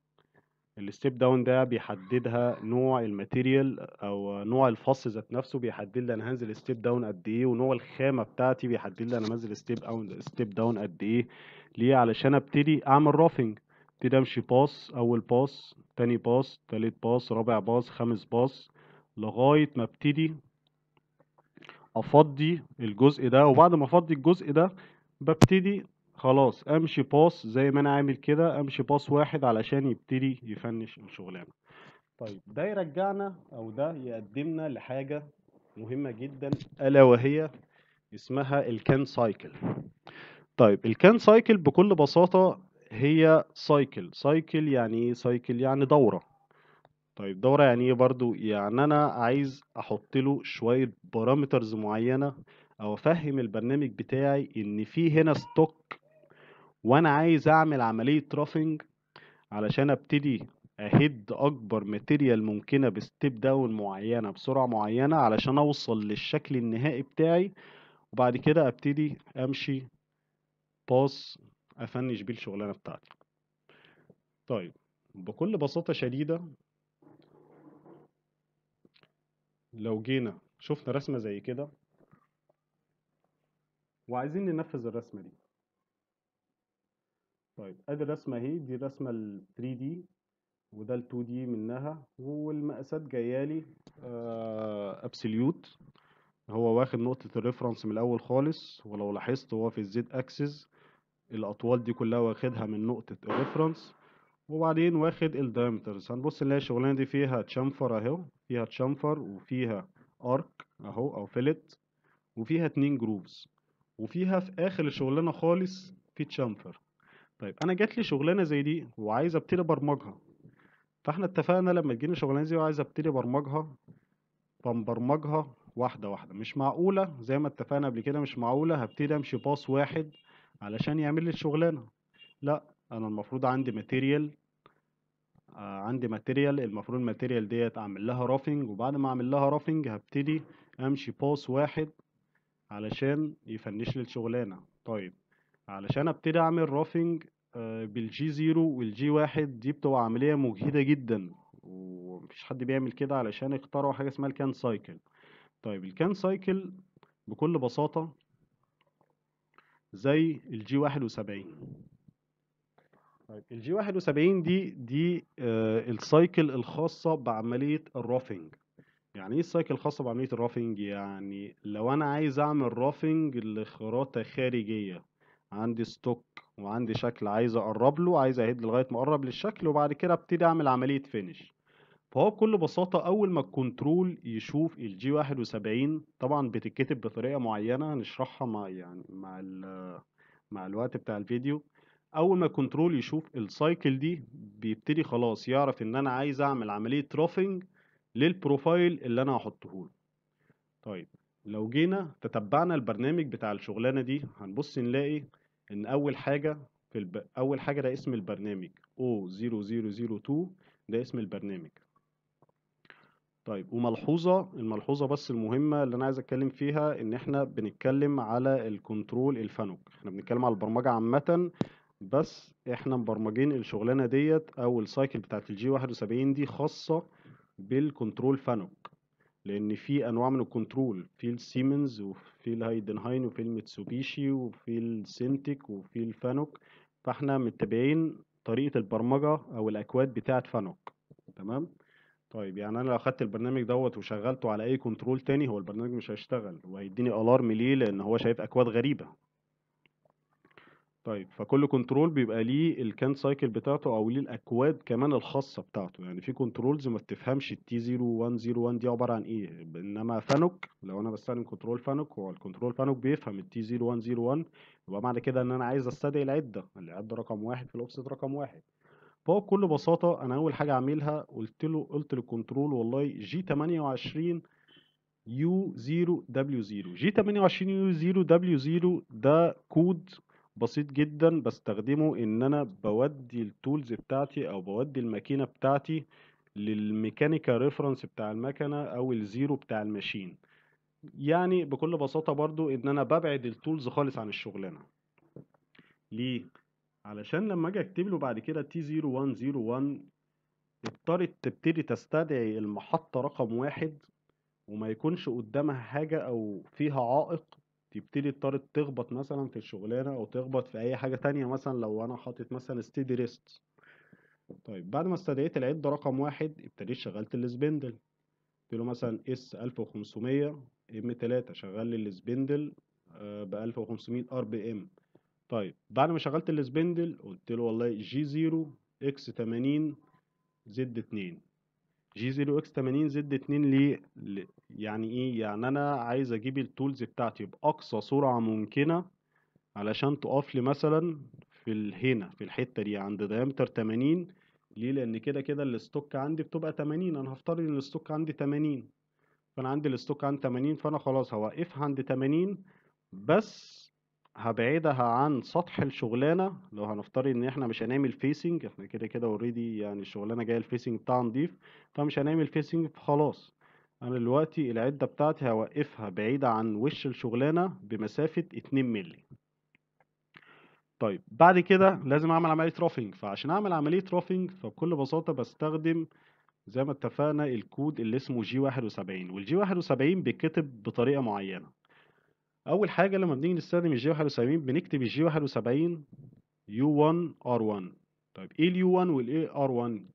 الستيب داون ده بيحددها نوع الماتيريال او نوع الفص ذات نفسه بيحدد لي انا هنزل ستيب داون قد ايه ونوع الخامه بتاعتي بيحدد لي انا هنزل ستيب او ستيب داون قد ايه ليه علشان ابتدي اعمل رافنج ابتدي امشي باص اول باص تاني باص تالت باص رابع باص خامس باص لغايه ما ابتدي افضي الجزء ده وبعد ما افضي الجزء ده ببتدي خلاص امشي باص زي ما انا عامل كده امشي باص واحد علشان يبتدي يفنش الشغلانه طيب ده يرجعنا او ده يقدمنا لحاجه مهمه جدا الا وهي اسمها الكان سايكل طيب الكان سايكل بكل بساطه هي سايكل سايكل يعني ايه سايكل يعني دوره طيب دورة يعني ايه برضو يعني انا عايز احط له شوية بارامترز معينة او افهم البرنامج بتاعي ان في هنا ستوك وانا عايز اعمل عملية رافنج علشان ابتدي اهد اكبر ماتيريال ممكنة بستيب داون معينة بسرعة معينة علشان اوصل للشكل النهائي بتاعي وبعد كده ابتدي امشي باص افنش بيه الشغلانة بتاعتي طيب بكل بساطة شديدة لو جينا شفنا رسمة زي كده وعايزين ننفذ الرسمة دي طيب ادي الرسمة اهي دي الرسمة ال 3 d وده ال 2 d منها والمقاسات جايالي ابسليوت آه، هو واخد نقطة الريفرنس من الأول خالص ولو لاحظت هو في الزد أكسس الأطوال دي كلها واخدها من نقطة الريفرنس وبعدين واخد الدايمترز هنبص نلاقي الشغلانة دي فيها تشامفر أهو فيها تشامفر وفيها ارك اهو او فيلت وفيها اتنين جروفز وفيها في اخر الشغلانه خالص في تشامفر طيب انا جات لي شغلانه زي دي وعايز ابتدي ابرمجها فاحنا اتفقنا لما تجيني شغلانه زي وعايز ابتدي ابرمجها بنبرمجها واحده واحده مش معقوله زي ما اتفقنا قبل كده مش معقوله هبتدي امشي باص واحد علشان يعمل لي الشغلانه لا انا المفروض عندي ماتيريال عندي ماتيريال المفروض الماتيريال ديت اعمل لها رافنج وبعد ما اعمل لها رافنج هبتدي امشي باص واحد علشان يفنش لي الشغلانه طيب علشان ابتدي اعمل رافنج بالجي زيرو والجي واحد دي بتبقى عمليه مجهده جدا ومفيش حد بيعمل كده علشان اخترعوا حاجه اسمها الكان سايكل طيب الكان سايكل بكل بساطه زي الجي واحد وسبعين طيب الجي 71 دي دي آه السايكل الخاصه بعمليه الرافنج يعني ايه السايكل الخاصه بعمليه الرافنج يعني لو انا عايز اعمل رافنج لخراطه خارجيه عندي ستوك وعندي شكل عايز اقرب له عايز اهد لغايه ما اقرب للشكل وبعد كده ابتدي اعمل عمليه فينش فهو بكل بساطة أول ما الكنترول يشوف الجي واحد وسبعين طبعا بتتكتب بطريقة معينة هنشرحها مع يعني مع مع الوقت بتاع الفيديو اول ما الكنترول يشوف السايكل دي بيبتدي خلاص يعرف ان انا عايز اعمل عمليه روفينج للبروفايل اللي انا هحطه له طيب لو جينا تتبعنا البرنامج بتاع الشغلانه دي هنبص نلاقي ان اول حاجه في الب... اول حاجه ده اسم البرنامج O0002 ده اسم البرنامج طيب وملحوظه الملحوظه بس المهمه اللي انا عايز اتكلم فيها ان احنا بنتكلم على الكنترول الفانوك احنا بنتكلم على البرمجه عامه بس احنا مبرمجين الشغلانه ديت او السايكل بتاعت الجي 71 دي خاصه بالكنترول فانوك لان في انواع من الكنترول في السيمنز وفي الهايدنهاين وفي الميتسوبيشي وفي السنتك وفي الفانوك فاحنا متابعين طريقه البرمجه او الاكواد بتاعت فانوك تمام طيب يعني انا لو اخدت البرنامج دوت وشغلته على اي كنترول تاني هو البرنامج مش هيشتغل وهيديني الارم ليه لان هو شايف اكواد غريبه طيب فكل كنترول بيبقى ليه الكان سايكل بتاعته او ليه الاكواد كمان الخاصه بتاعته يعني في كنترولز ما بتفهمش التي 0101 دي عباره عن ايه انما فانوك لو انا بستخدم كنترول فانوك هو الكنترول فانوك بيفهم التي 0101 يبقى معنى كده ان انا عايز استدعي العده العده رقم واحد في الاوفست رقم واحد فهو بكل بساطه انا اول حاجه اعملها قلت له قلت للكنترول والله جي 28 U0 W0 G28 U0 W0 ده كود بسيط جدا بستخدمه ان انا بودي التولز بتاعتي او بودي الماكينه بتاعتي للميكانيكا ريفرنس بتاع المكنه او الزيرو بتاع الماشين يعني بكل بساطه برضو ان انا ببعد التولز خالص عن الشغلانه ليه علشان لما اجي اكتب له بعد كده تي 0101 اضطرت تبتدي تستدعي المحطه رقم واحد وما يكونش قدامها حاجه او فيها عائق يبتدي الطارد تخبط مثلا في الشغلانه او تخبط في اي حاجه تانية مثلا لو انا حاطط مثلا ستيدي ريست طيب بعد ما استدعيت العده رقم واحد ابتديت شغلت السبندل قلت له مثلا اس وخمسمية ام تلاتة شغل لي السبندل آه، ب وخمسمية ار بي ام طيب بعد ما شغلت السبندل قلت له والله جي زيرو اكس تمانين زد اتنين جي زيرو اكس 80 زد 2 ليه يعني ايه يعني انا عايز اجيب التولز بتاعتي باقصى سرعه ممكنه علشان تقف لي مثلا في هنا في الحته دي عند دايمتر 80 ليه لان كده كده الاستوك عندي بتبقى 80 انا هفترض ان الاستوك عندي 80 فانا عندي الاستوك عندي 80 فانا خلاص هوقفها عند 80 بس هبعدها عن سطح الشغلانه لو هنفترض ان احنا مش هنعمل فيسنج احنا كده كده اوريدي يعني الشغلانه جايه الفيسنج بتاعها نضيف فمش هنعمل فيسنج فخلاص انا دلوقتي العده بتاعتي هوقفها بعيده عن وش الشغلانه بمسافه 2 مللي طيب بعد كده لازم اعمل عمليه رافنج فعشان اعمل عمليه رافنج فبكل بساطه بستخدم زي ما اتفقنا الكود اللي اسمه جي 71 والجي 71 بيتكتب بطريقه معينه اول حاجه لما بنيجي نستخدم الجي 71 بنكتب الجي 71 يو 1 ار 1 طيب ايه اليو 1 والايه ار 1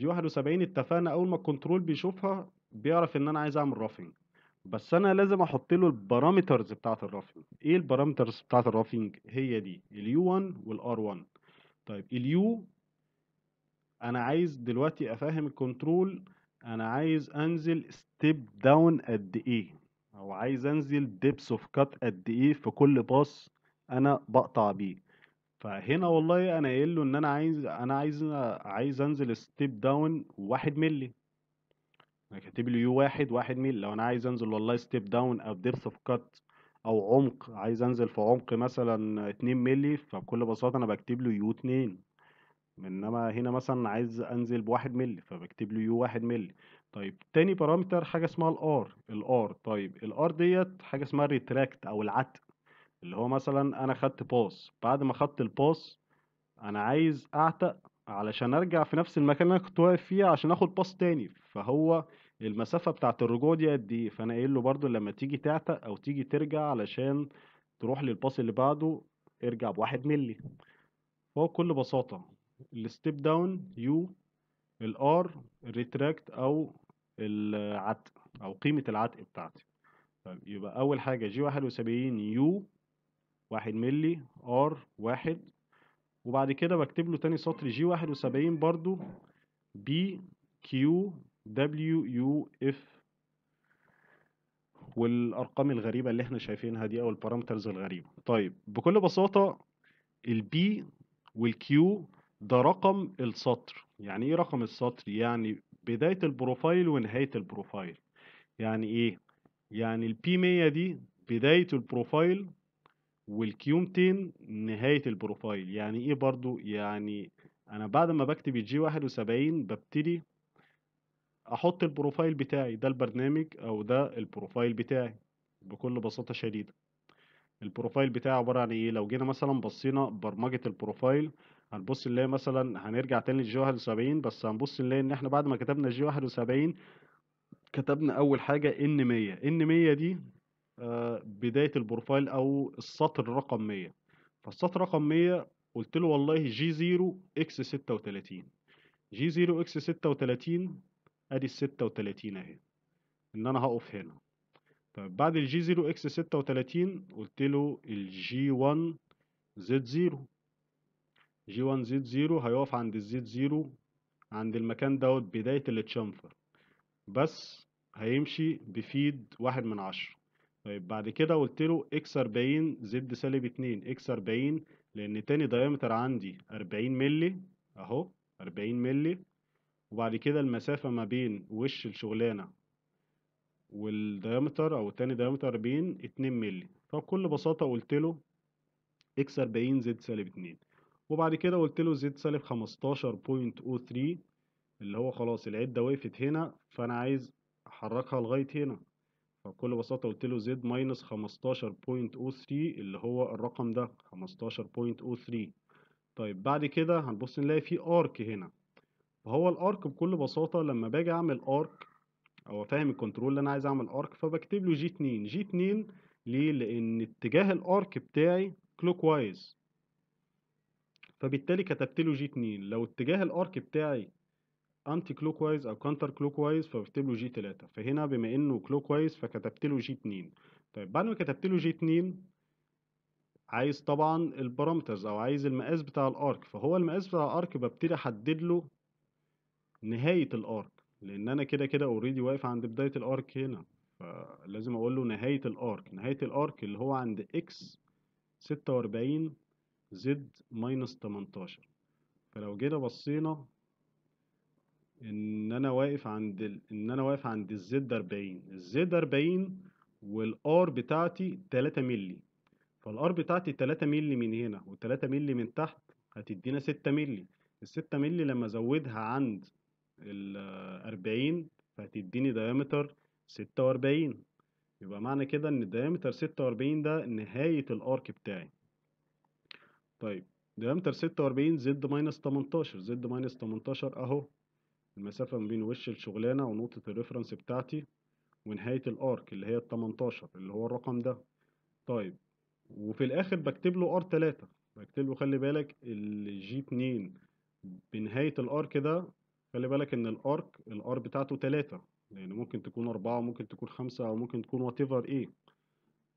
جي 71 اتفقنا اول ما الكنترول بيشوفها بيعرف ان انا عايز اعمل رافنج بس انا لازم احط له البارامترز بتاعه الرافنج ايه البارامترز بتاعه الرافنج هي دي اليو 1 والار 1 طيب اليو انا عايز دلوقتي افهم الكنترول انا عايز انزل ستيب داون قد ايه او عايز انزل ديبس اوف كات قد ايه في كل باص انا بقطع بيه فهنا والله انا قايل له ان انا عايز انا عايز عايز انزل ستيب داون واحد ملي انا كاتب له يو واحد واحد ملي لو انا عايز انزل والله ستيب داون او ديبث اوف كات او عمق عايز انزل في عمق مثلا اتنين ملي فبكل بساطه انا بكتب له يو اتنين انما هنا مثلا عايز انزل بواحد ملي فبكتب له يو واحد ملي طيب تاني بارامتر حاجه اسمها الار الار طيب الار ديت حاجه اسمها الريتراكت او العتق اللي هو مثلا انا خدت باص بعد ما خدت الباص انا عايز اعتق علشان ارجع في نفس المكان اللي انا كنت واقف فيه عشان اخد باص تاني فهو المسافه بتاعه الرجوع دي قد ايه فانا قايل له برده لما تيجي تعتق او تيجي ترجع علشان تروح للباص اللي بعده ارجع بواحد ملي فهو بكل بساطه الستيب داون يو الار ريتراكت او العتق او قيمه العتق بتاعتي طيب، يبقى اول حاجه جي 71 يو 1 ملي ار 1 وبعد كده بكتب له تاني سطر جي 71 برضو بي كيو دبليو يو اف والارقام الغريبه اللي احنا شايفينها دي او البارامترز الغريبه طيب بكل بساطه البي والكيو ده رقم السطر يعني ايه رقم السطر يعني بداية البروفايل ونهاية البروفايل يعني ايه يعني البي 100 دي بداية البروفايل والكيو 200 نهاية البروفايل يعني ايه برضو يعني انا بعد ما بكتب الجي 71 ببتدي احط البروفايل بتاعي ده البرنامج او ده البروفايل بتاعي بكل بساطة شديدة البروفايل بتاعي عبارة عن ايه لو جينا مثلا بصينا برمجة البروفايل هنبص نلاقي مثلا هنرجع تاني لجي 71 بس هنبص نلاقي ان احنا بعد ما كتبنا جي 71 كتبنا اول حاجة ان 100 ان 100 دي آه، بداية البروفايل او السطر رقم 100 فالسطر رقم 100 قلت له والله جي 0 اكس 36 جي 0 اكس 36 ادي ال 36 اهي ان انا هقف هنا طيب بعد الجي 0 اكس 36 قلت له الجي 1 زد 0 جي 1 زد زيرو هيقف عند الزد زيرو عند المكان دوت بداية التشامفر بس هيمشي بفيد واحد من عشرة طيب بعد كده قلت له اكس أربعين زد سالب اتنين اكس أربعين لأن تاني دايمتر عندي أربعين ملي أهو أربعين ملي وبعد كده المسافة ما بين وش الشغلانة والديامتر أو تاني ديامتر بين اتنين ملي فبكل بساطة قلت له اكس أربعين زد سالب اتنين وبعد كده قلت له زد سالب 15.03 اللي هو خلاص العدة وقفت هنا فأنا عايز أحركها لغاية هنا فبكل بساطة قلت له زد ماينس 15.03 اللي هو الرقم ده 15.03 طيب بعد كده هنبص نلاقي في ارك هنا فهو الارك بكل بساطة لما باجي اعمل ارك او فاهم الكنترول اللي انا عايز اعمل ارك فبكتب له جي اتنين جي اتنين ليه لان اتجاه الارك بتاعي كلوك وايز فبالتالي كتبت له جي 2 لو اتجاه الارك بتاعي انتي كلوك وايز او كانتر كلوك وايز فكتبت له جي 3 فهنا بما انه كلوك وايز فكتبت له جي 2 طيب بعد ما كتبت له جي 2 عايز طبعا البارامترز او عايز المقاس بتاع الارك فهو المقاس بتاع الارك ببتدي احدد له نهايه الارك لان انا كده كده اوريدي واقف عند بدايه الارك هنا فلازم اقول له نهايه الارك نهايه الارك اللي هو عند اكس 46 زد ماينس 18 فلو جينا بصينا ان انا واقف عند ال... ان انا واقف عند الزد 40 الزد 40 والار بتاعتي 3 مللي فالار بتاعتي 3 مللي من هنا و3 مللي من تحت هتدينا 6 مللي ال 6 مللي لما ازودها عند ال 40 فهتديني دايمتر 46 يبقى معنى كده ان دايمتر 46 ده نهاية الارك بتاعي طيب ديامتر ستة وأربعين زد ماينس تمنتاشر زد ماينس تمنتاشر أهو المسافة ما بين وش الشغلانة ونقطة الريفرنس بتاعتي ونهاية الأرك اللي هي التمنتاشر اللي هو الرقم ده طيب وفي الآخر بكتب له ار تلاتة بكتب له خلي بالك الجي اتنين بنهاية الأرك ده خلي بالك إن الأرك الار بتاعته تلاتة لأن يعني ممكن تكون أربعة ممكن تكون خمسة أو ممكن تكون وات ايفر إيه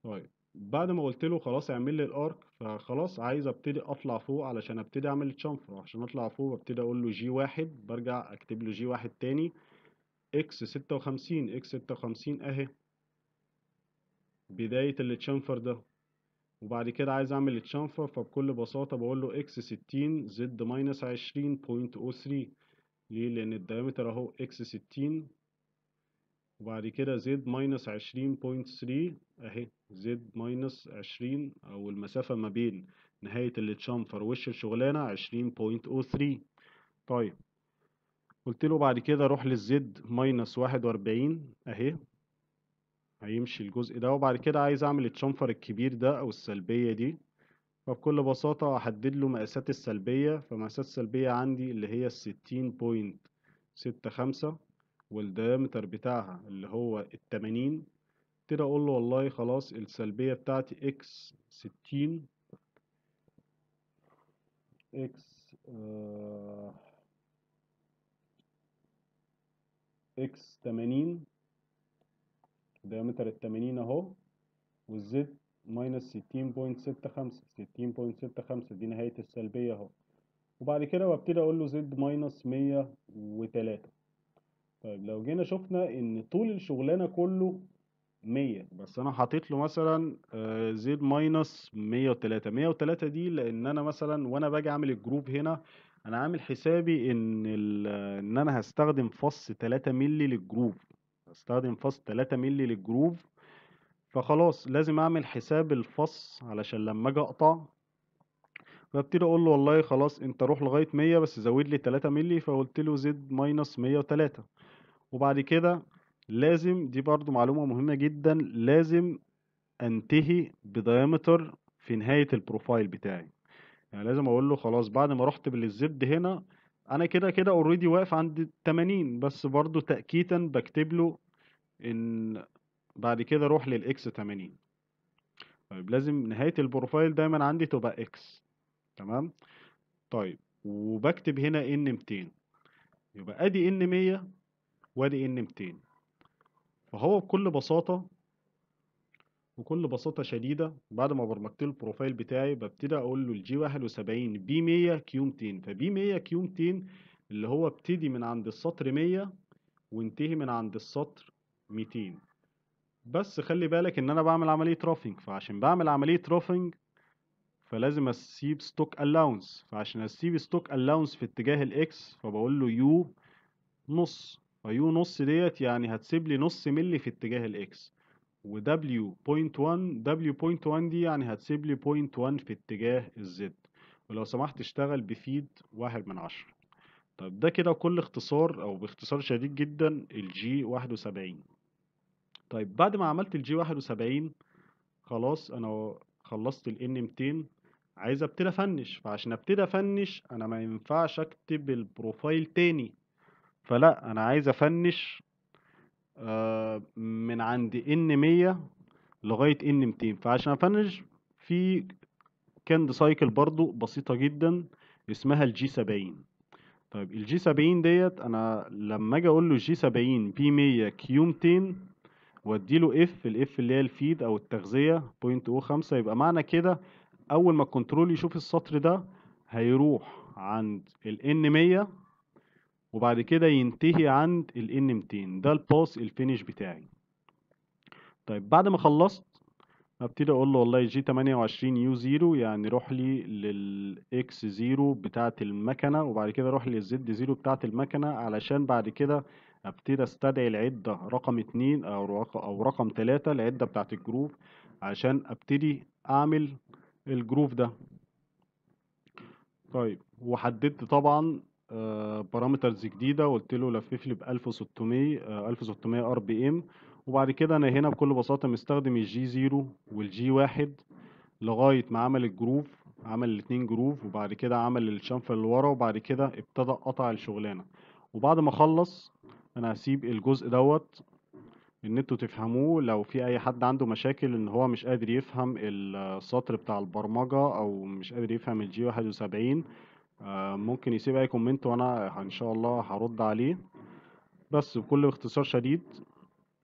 طيب بعد ما قلت له خلاص اعمل لي الارك فخلاص عايز ابتدي اطلع فوق علشان ابتدي اعمل تشامفر عشان اطلع فوق ببتدي اقول له جي واحد برجع اكتب له جي واحد تاني اكس ستة وخمسين اكس ستة وخمسين اهي بداية التشامفر ده وبعد كده عايز اعمل التشامفر فبكل بساطة بقول له اكس ستين زد ماينس عشرين بوينت او ثري ليه لان الدايمتر اهو اكس ستين وبعد كده زد ماينس عشرين بوينت ثري اهي زد ماينس عشرين او المسافة ما بين نهاية التشامفر وش الشغلانة عشرين بوينت او ثري طيب قلت له بعد كده روح للزد ماينس واحد واربعين اهي هيمشي الجزء ده وبعد كده عايز اعمل التشامفر الكبير ده او السلبية دي فبكل بساطة هحدد له مقاسات السلبية فمقاسات السلبية عندي اللي هي الستين بوينت ستة خمسة والديامتر بتاعها اللي هو التمانين كده اقول له والله خلاص السلبية بتاعتي اكس ستين اكس اكس آه، تمانين ديامتر التمانين اهو والزد ماينس ستين بوينت ستة خمسة ستين بوينت ستة خمسة دي نهاية السلبية اهو وبعد كده ببتدي اقول له زد ماينس مية وتلاتة طيب لو جينا شفنا ان طول الشغلانه كله 100 بس انا حاطط له مثلا آه، زد ماينس 103 103 دي لان انا مثلا وانا باجي اعمل الجروب هنا انا عامل حسابي ان ان انا هستخدم فص 3 مللي للجروب هستخدم فص 3 مللي للجروب فخلاص لازم اعمل حساب الفص علشان لما اجي اقطع فابتدي اقول له والله خلاص انت روح لغايه 100 بس زود لي 3 مللي فقلت له زد ماينس 103 وبعد كده لازم دي برضو معلومة مهمة جدا لازم انتهي بدايمتر في نهاية البروفايل بتاعي يعني لازم اقول له خلاص بعد ما رحت بالزبد هنا انا كده كده اوريدي واقف عند 80 بس برضو تأكيدا بكتب له ان بعد كده روح للاكس 80 طيب لازم نهاية البروفايل دايما عندي تبقى اكس تمام طيب وبكتب هنا ان 200 يبقى ادي ان 100 وادي ان 200 فهو بكل بساطة بكل بساطة شديدة بعد ما برمجت له البروفايل بتاعي ببتدي اقول له الجي 71 بي 100 كيو 200 فبي 100 كيو 200 اللي هو ابتدي من عند السطر 100 وانتهي من عند السطر 200 بس خلي بالك ان انا بعمل عملية رافنج فعشان بعمل عملية رافنج فلازم اسيب ستوك الاونس فعشان اسيب ستوك الاونس في اتجاه الاكس فبقول له يو نص فيو نص ديت يعني هتسيب لي نص ملي في اتجاه الاكس و W.1 W.1 دي يعني هتسيب لي 0.1 في اتجاه الزد ولو سمحت اشتغل بفيد واحد من عشرة طب ده كده كل اختصار او باختصار شديد جدا الجي 71 طيب بعد ما عملت الجي 71 خلاص انا خلصت n 200 عايز ابتدي افنش فعشان ابتدي افنش انا ما ينفعش اكتب البروفايل تاني فلا انا عايز افنش آه، من عند ان 100 لغايه ان 200 فعشان افنش في كاند سايكل برضو بسيطه جدا اسمها الجي 70 طيب الجي 70 ديت انا لما اجي اقول له جي 70 بي 100 كيو 200 وادي له اف الاف اللي هي الفيد او التغذيه 0.05 يبقى معنى كده اول ما الكنترول يشوف السطر ده هيروح عند ال N100 وبعد كده ينتهي عند ال N200 ده الباس الفينش بتاعي طيب بعد ما خلصت ابتدي اقول له والله جي 28 يو 0 يعني روح لي x 0 بتاعه المكنه وبعد كده روح z 0 بتاعه المكنه علشان بعد كده ابتدي استدعي العده رقم 2 او رقم او رقم 3 العده بتاعه الجروف عشان ابتدي اعمل الجروف ده طيب وحددت طبعا بارامترز آه، جديده وقلت له لفف لي ب 1600 1600 آه، ار بي ام وبعد كده انا هنا بكل بساطه مستخدم الجي 0 والجي 1 لغايه ما عمل الجروف عمل الاتنين جروف وبعد كده عمل الشنفر اللي ورا وبعد كده ابتدى قطع الشغلانه وبعد ما اخلص انا هسيب الجزء دوت ان انتوا تفهموه لو في اي حد عنده مشاكل ان هو مش قادر يفهم السطر بتاع البرمجه او مش قادر يفهم الجي 71 آه، ممكن يسيب اي كومنت وانا ان شاء الله هرد عليه بس بكل اختصار شديد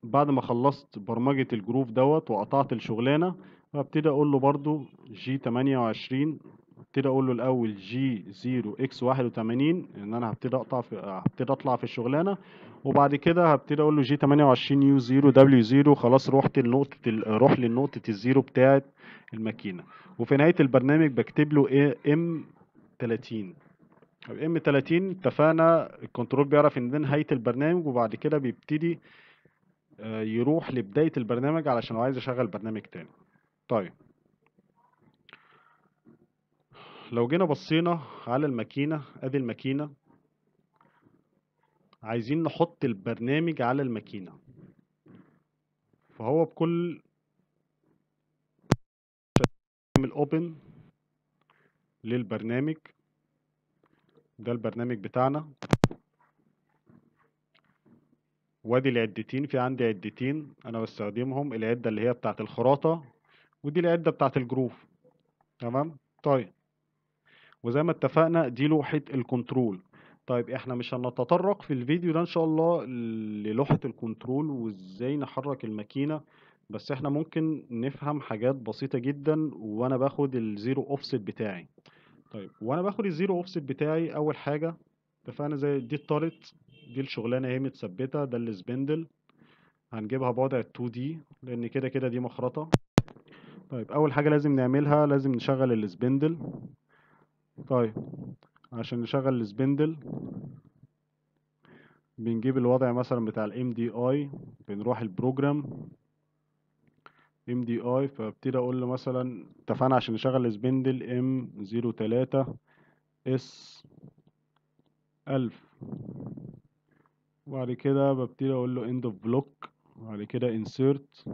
بعد ما خلصت برمجة الجروف دوت وقطعت الشغلانة ببتدي اقول له برضو جي 28 ابتدي اقول له الاول جي 0 اكس 81 ان انا هبتدي اقطع في هبتدي اطلع في الشغلانه وبعد كده هبتدي اقول له جي 28 يو 0 دبليو 0 خلاص رحت لنقطه روح لنقطه الزيرو بتاعت الماكينه وفي نهايه البرنامج بكتب له ام 30 ام 30 اتفقنا الكنترول بيعرف ان ده نهايه البرنامج وبعد كده بيبتدي آه، يروح لبدايه البرنامج علشان لو عايز اشغل برنامج تاني طيب لو جينا بصينا على الماكينه ادي الماكينه عايزين نحط البرنامج على الماكينه فهو بكل اوبن للبرنامج ده البرنامج بتاعنا وادي العدتين في عندي عدتين انا بستخدمهم العدة اللي هي بتاعت الخراطة ودي العدة بتاعت الجروف تمام طيب وزي ما اتفقنا دي لوحة الكنترول طيب احنا مش هنتطرق في الفيديو ده ان شاء الله للوحة الكنترول وازاي نحرك الماكينة بس إحنا ممكن نفهم حاجات بسيطة جدًا وأنا باخد الزيرو أوفست بتاعي. طيب وأنا باخد الزيرو أوفست بتاعي أول حاجة اتفقنا زي دي الطارت دي الشغلانة أهي متثبتة ده السبندل هنجيبها بوضع ال 2 دي لأن كده كده دي مخرطة. طيب أول حاجة لازم نعملها لازم نشغل السبندل طيب عشان نشغل السبندل بنجيب الوضع مثلا بتاع دي MDI بنروح البروجرام ام دي اي فابتدي اقول له مثلا اتفقنا عشان نشغل سبندل ام 03 اس 1000 وبعد كده ببتدي اقول له اند اوف بلوك وبعد كده انسيرت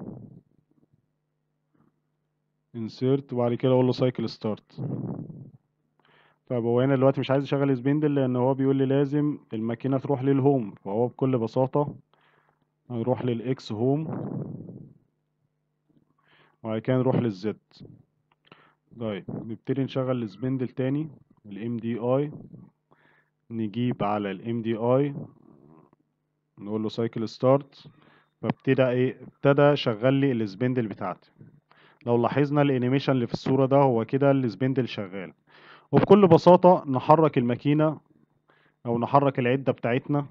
انسيرت وبعد كده اقول له سايكل ستارت طب هو هنا دلوقتي مش عايز اشغل سبندل لان هو بيقول لي لازم الماكينه تروح للهوم فهو بكل بساطه هيروح للاكس هوم وبعد كده نروح للزد طيب نبتدي نشغل السبندل تاني الام دي اي نجيب على الام دي اي نقول له سايكل ستارت فابتدى ايه ابتدى شغل لي السبندل بتاعتي لو لاحظنا الانيميشن اللي في الصوره ده هو كده السبندل شغال وبكل بساطه نحرك الماكينه او نحرك العده بتاعتنا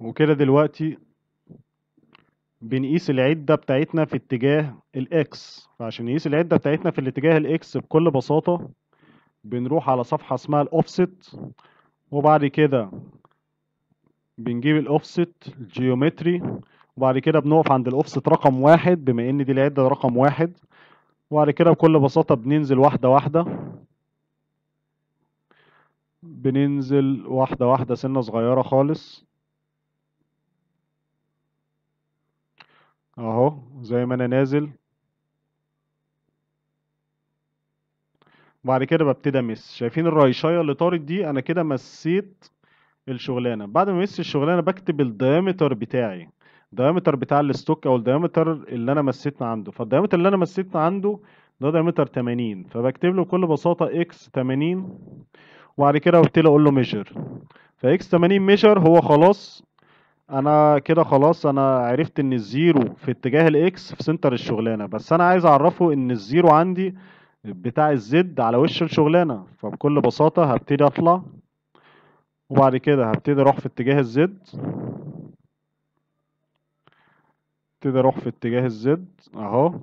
وكده دلوقتي بنقيس العدة بتاعتنا في اتجاه الاكس فعشان نقيس العدة بتاعتنا في الاتجاه الاكس بكل بساطة بنروح على صفحة اسمها الاوفست وبعد كده بنجيب الاوفست الجيومتري وبعد كده بنقف عند الاوفست رقم واحد بما ان دي العدة رقم واحد وبعد كده بكل بساطة بننزل واحدة واحدة بننزل واحدة واحدة سنة صغيرة خالص اهو زي ما انا نازل وبعد كده ببتدي امس شايفين الريشايه اللي طارت دي انا كده مسيت الشغلانه بعد ما امس الشغلانه بكتب الدايمتر بتاعي الدايمتر بتاع الستوك او الدايمتر اللي انا مسيت عنده فالدايمتر اللي انا مسيت عنده ده دايمتر 80 فبكتب له بكل بساطه اكس 80 وبعد كده ببتدي اقول له ميجر فاكس 80 ميجر هو خلاص انا كده خلاص انا عرفت ان الزيرو في اتجاه الاكس في سنتر الشغلانه بس انا عايز اعرفه ان الزيرو عندي بتاع الزد على وش الشغلانه فبكل بساطه هبتدي اطلع وبعد كده هبتدي اروح في اتجاه الزد ابتدي اروح في اتجاه الزد اهو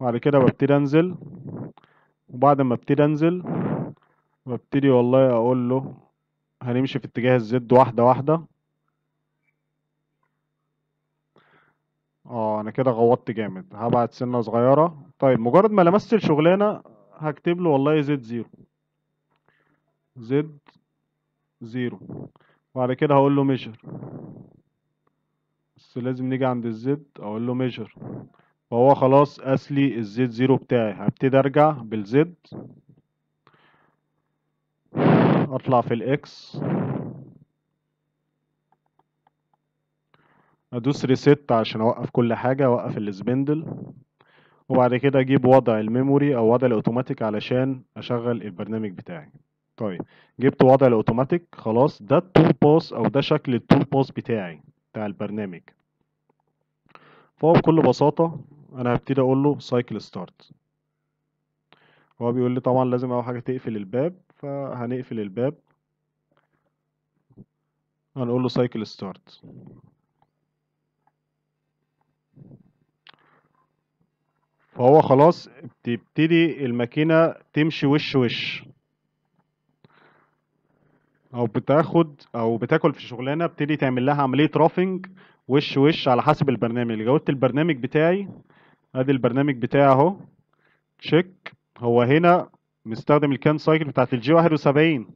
بعد كده ببتدي انزل وبعد ما ابتدي انزل ببتدي والله اقول له هنمشي في اتجاه الزد واحدة واحدة اه انا كده غوطت جامد هبعت سنة صغيرة طيب مجرد ما لمست الشغلانة هكتب له والله زد زيرو زد زيرو وبعد كده هقول له ميجر بس لازم نيجي عند الزد اقول له ميجر فهو خلاص اسلي الزد زيرو بتاعي هبتدي ارجع بالزد اطلع في الاكس ادوس ريسيت عشان اوقف كل حاجة اوقف السبندل وبعد كده اجيب وضع الميموري او وضع الاوتوماتيك علشان اشغل البرنامج بتاعي طيب جبت وضع الاوتوماتيك خلاص ده التول باس او ده شكل التول باس بتاعي بتاع البرنامج فهو بكل بساطة انا هبتدي اقول له سايكل ستارت هو بيقول لي طبعا لازم اول حاجة تقفل الباب فهنقفل الباب هنقول له سايكل ستارت فهو خلاص بتبتدي الماكينة تمشي وش وش او بتاخد او بتاكل في شغلانة بتدي تعمل لها عملية رافنج وش وش على حسب البرنامج جاوبت البرنامج بتاعي ادي البرنامج بتاعي اهو تشيك هو هنا مستخدم الكان سايكل بتاعت الجي 71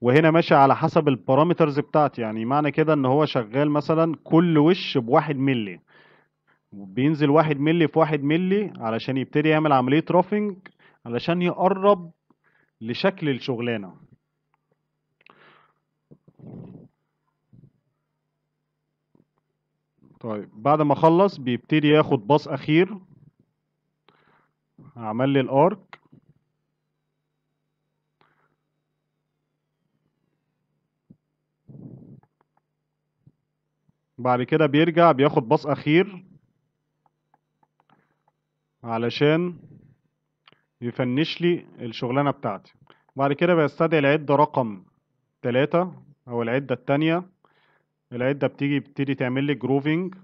وهنا ماشي على حسب البارامترز بتاعتي يعني معنى كده ان هو شغال مثلا كل وش بواحد ملي بينزل واحد ملي في واحد ملي علشان يبتدي يعمل عملية رافنج علشان يقرب لشكل الشغلانة طيب بعد ما اخلص بيبتدي ياخد باص اخير عمل لي الارك بعد كده بيرجع بياخد باص اخير علشان يفنش لي الشغلانة بتاعتي بعد كده بيستدعي العدة رقم تلاتة او العدة التانية العدة بتيجي بتدي تعمل لي جروفينج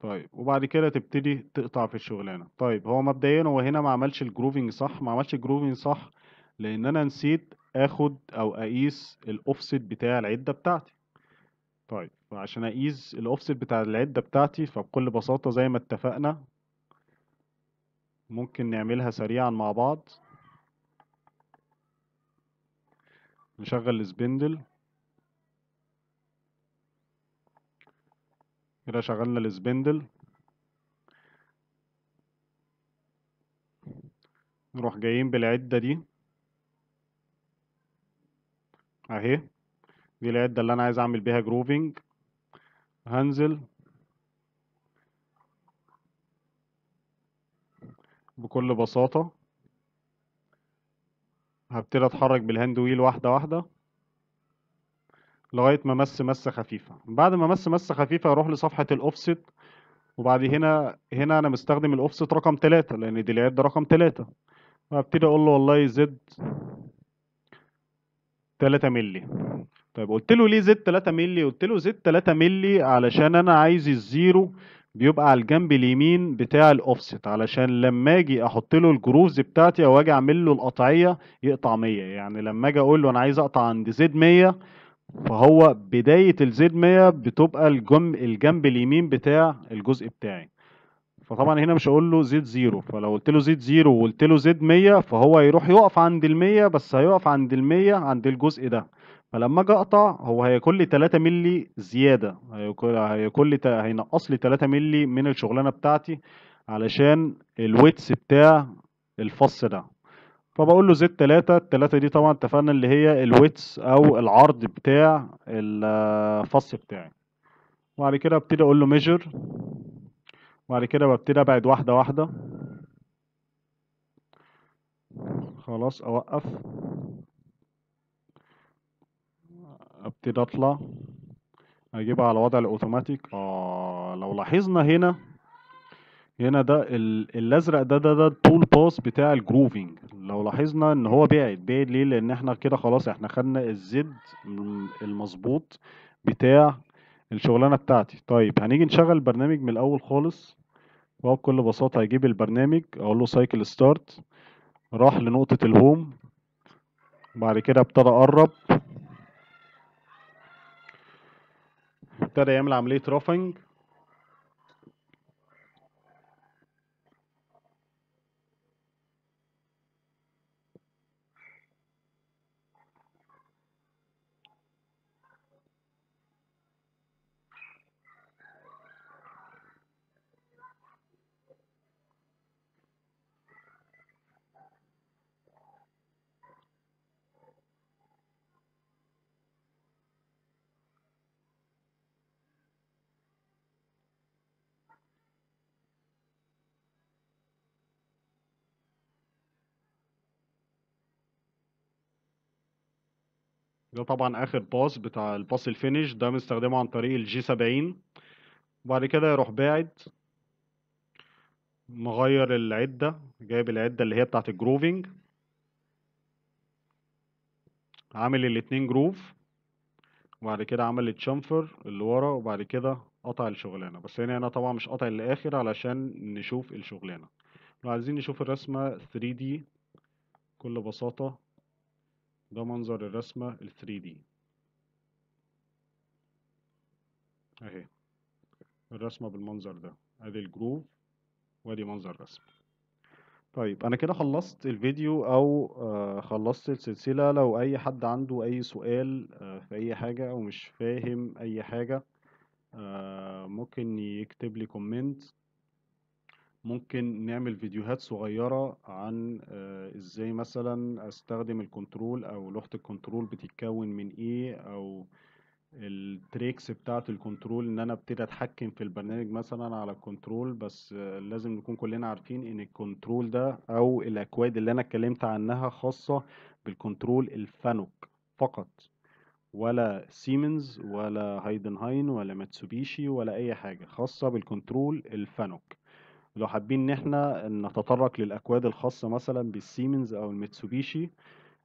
طيب وبعد كده تبتدي تقطع في الشغلانه طيب هو مبدئيا هو هنا ما عملش الجروفنج صح ما عملش الجروفينج صح لان انا نسيت اخد او اقيس الاوفست بتاع العده بتاعتي طيب وعشان اقيس الاوفست بتاع العده بتاعتي فبكل بساطه زي ما اتفقنا ممكن نعملها سريعا مع بعض نشغل السبندل كده شغلنا السبندل نروح جايين بالعدة دي اهي دي العدة اللي انا عايز اعمل بيها جروفنج هنزل بكل بساطة هبتدي اتحرك بالهاند ويل واحدة واحدة لغاية ما مس مسة خفيفة بعد ما مس مسة خفيفة اروح لصفحة الاوفست وبعد هنا هنا انا مستخدم الاوفست رقم تلاتة لان دي العدة رقم تلاتة وهبتدي اقول له والله زد 3 مللي طيب قلت له ليه زد 3 مللي قلت له زد 3 مللي علشان انا عايز الزيرو بيبقى على الجنب اليمين بتاع الاوفست علشان لما اجي احط له الجروفز بتاعتي او اجي اعمل له القطعيه يقطع 100 يعني لما اجي اقول له انا عايز اقطع عند زد 100 فهو بدايه الزد 100 بتبقى الجنب اليمين بتاع الجزء بتاعي فطبعا هنا مش هقول له زد زيرو فلو قلت له زد زيرو وقلت له زد 100 فهو هيروح يقف عند ال 100 بس هيقف عند ال 100 عند الجزء ده فلما اجي اقطع هو هياكل لي 3 مللي زياده هياكل لي هينقص لي 3 مللي من الشغلانه بتاعتي علشان الويتس بتاع الفص ده فبقول له زد 3 ال 3 دي طبعا اتفقنا اللي هي الويتس او العرض بتاع الفص بتاعي وبعد كده ابتدي اقول له ميجر وبعد كده ببتدي ابعد واحدة واحدة خلاص اوقف ابتدي اطلع اجيبها على وضع الاوتوماتيك اه لو لاحظنا هنا هنا ده الازرق ده ده ده التول باس بتاع الجروفينج لو لاحظنا ان هو بعد بعد ليه لان احنا كده خلاص احنا خدنا الزد المظبوط بتاع الشغلانه بتاعتي طيب هنيجي نشغل برنامج من الاول خالص وهو بكل بساطه هيجيب البرنامج اقول له سايكل ستارت راح لنقطه الهوم بعد كده ابتدى اقرب ابتدى يعمل عمليه رافنج ده طبعا اخر باص بتاع الباص الفينش ده مستخدمه عن طريق الجي 70 وبعد كده يروح باعد مغير العدة جايب العدة اللي هي بتاعت الجروفينج عامل الاتنين جروف وبعد كده عمل الشامفر اللي ورا وبعد كده قطع الشغلانة بس هنا انا طبعا مش قاطع الاخر علشان نشوف الشغلانة لو عايزين نشوف الرسمة 3D بكل بساطة ده منظر الرسمة ال 3D اهي الرسمة بالمنظر ده ادي الجروف وادي منظر الرسم طيب انا كده خلصت الفيديو او آه، خلصت السلسلة لو اي حد عنده اي سؤال آه، في اي حاجة او مش فاهم اي حاجة آه، ممكن يكتب لي كومنت ممكن نعمل فيديوهات صغيرة عن آه، ازاي مثلا استخدم الكنترول او لوحة الكنترول بتتكون من ايه او التريكس بتاعة الكنترول ان انا ابتدي اتحكم في البرنامج مثلا على الكنترول بس آه، لازم نكون كلنا عارفين ان الكنترول ده او الاكواد اللي انا اتكلمت عنها خاصة بالكنترول الفانوك فقط ولا سيمنز ولا هايدنهاين ولا ماتسوبيشي ولا اي حاجة خاصة بالكنترول الفانوك لو حابين ان احنا نتطرق للاكواد الخاصه مثلا بالسيمنز او الميتسوبيشي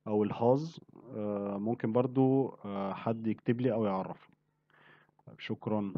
او الهاز آه، ممكن برضو آه، حد يكتب لي او يعرف طيب، شكرا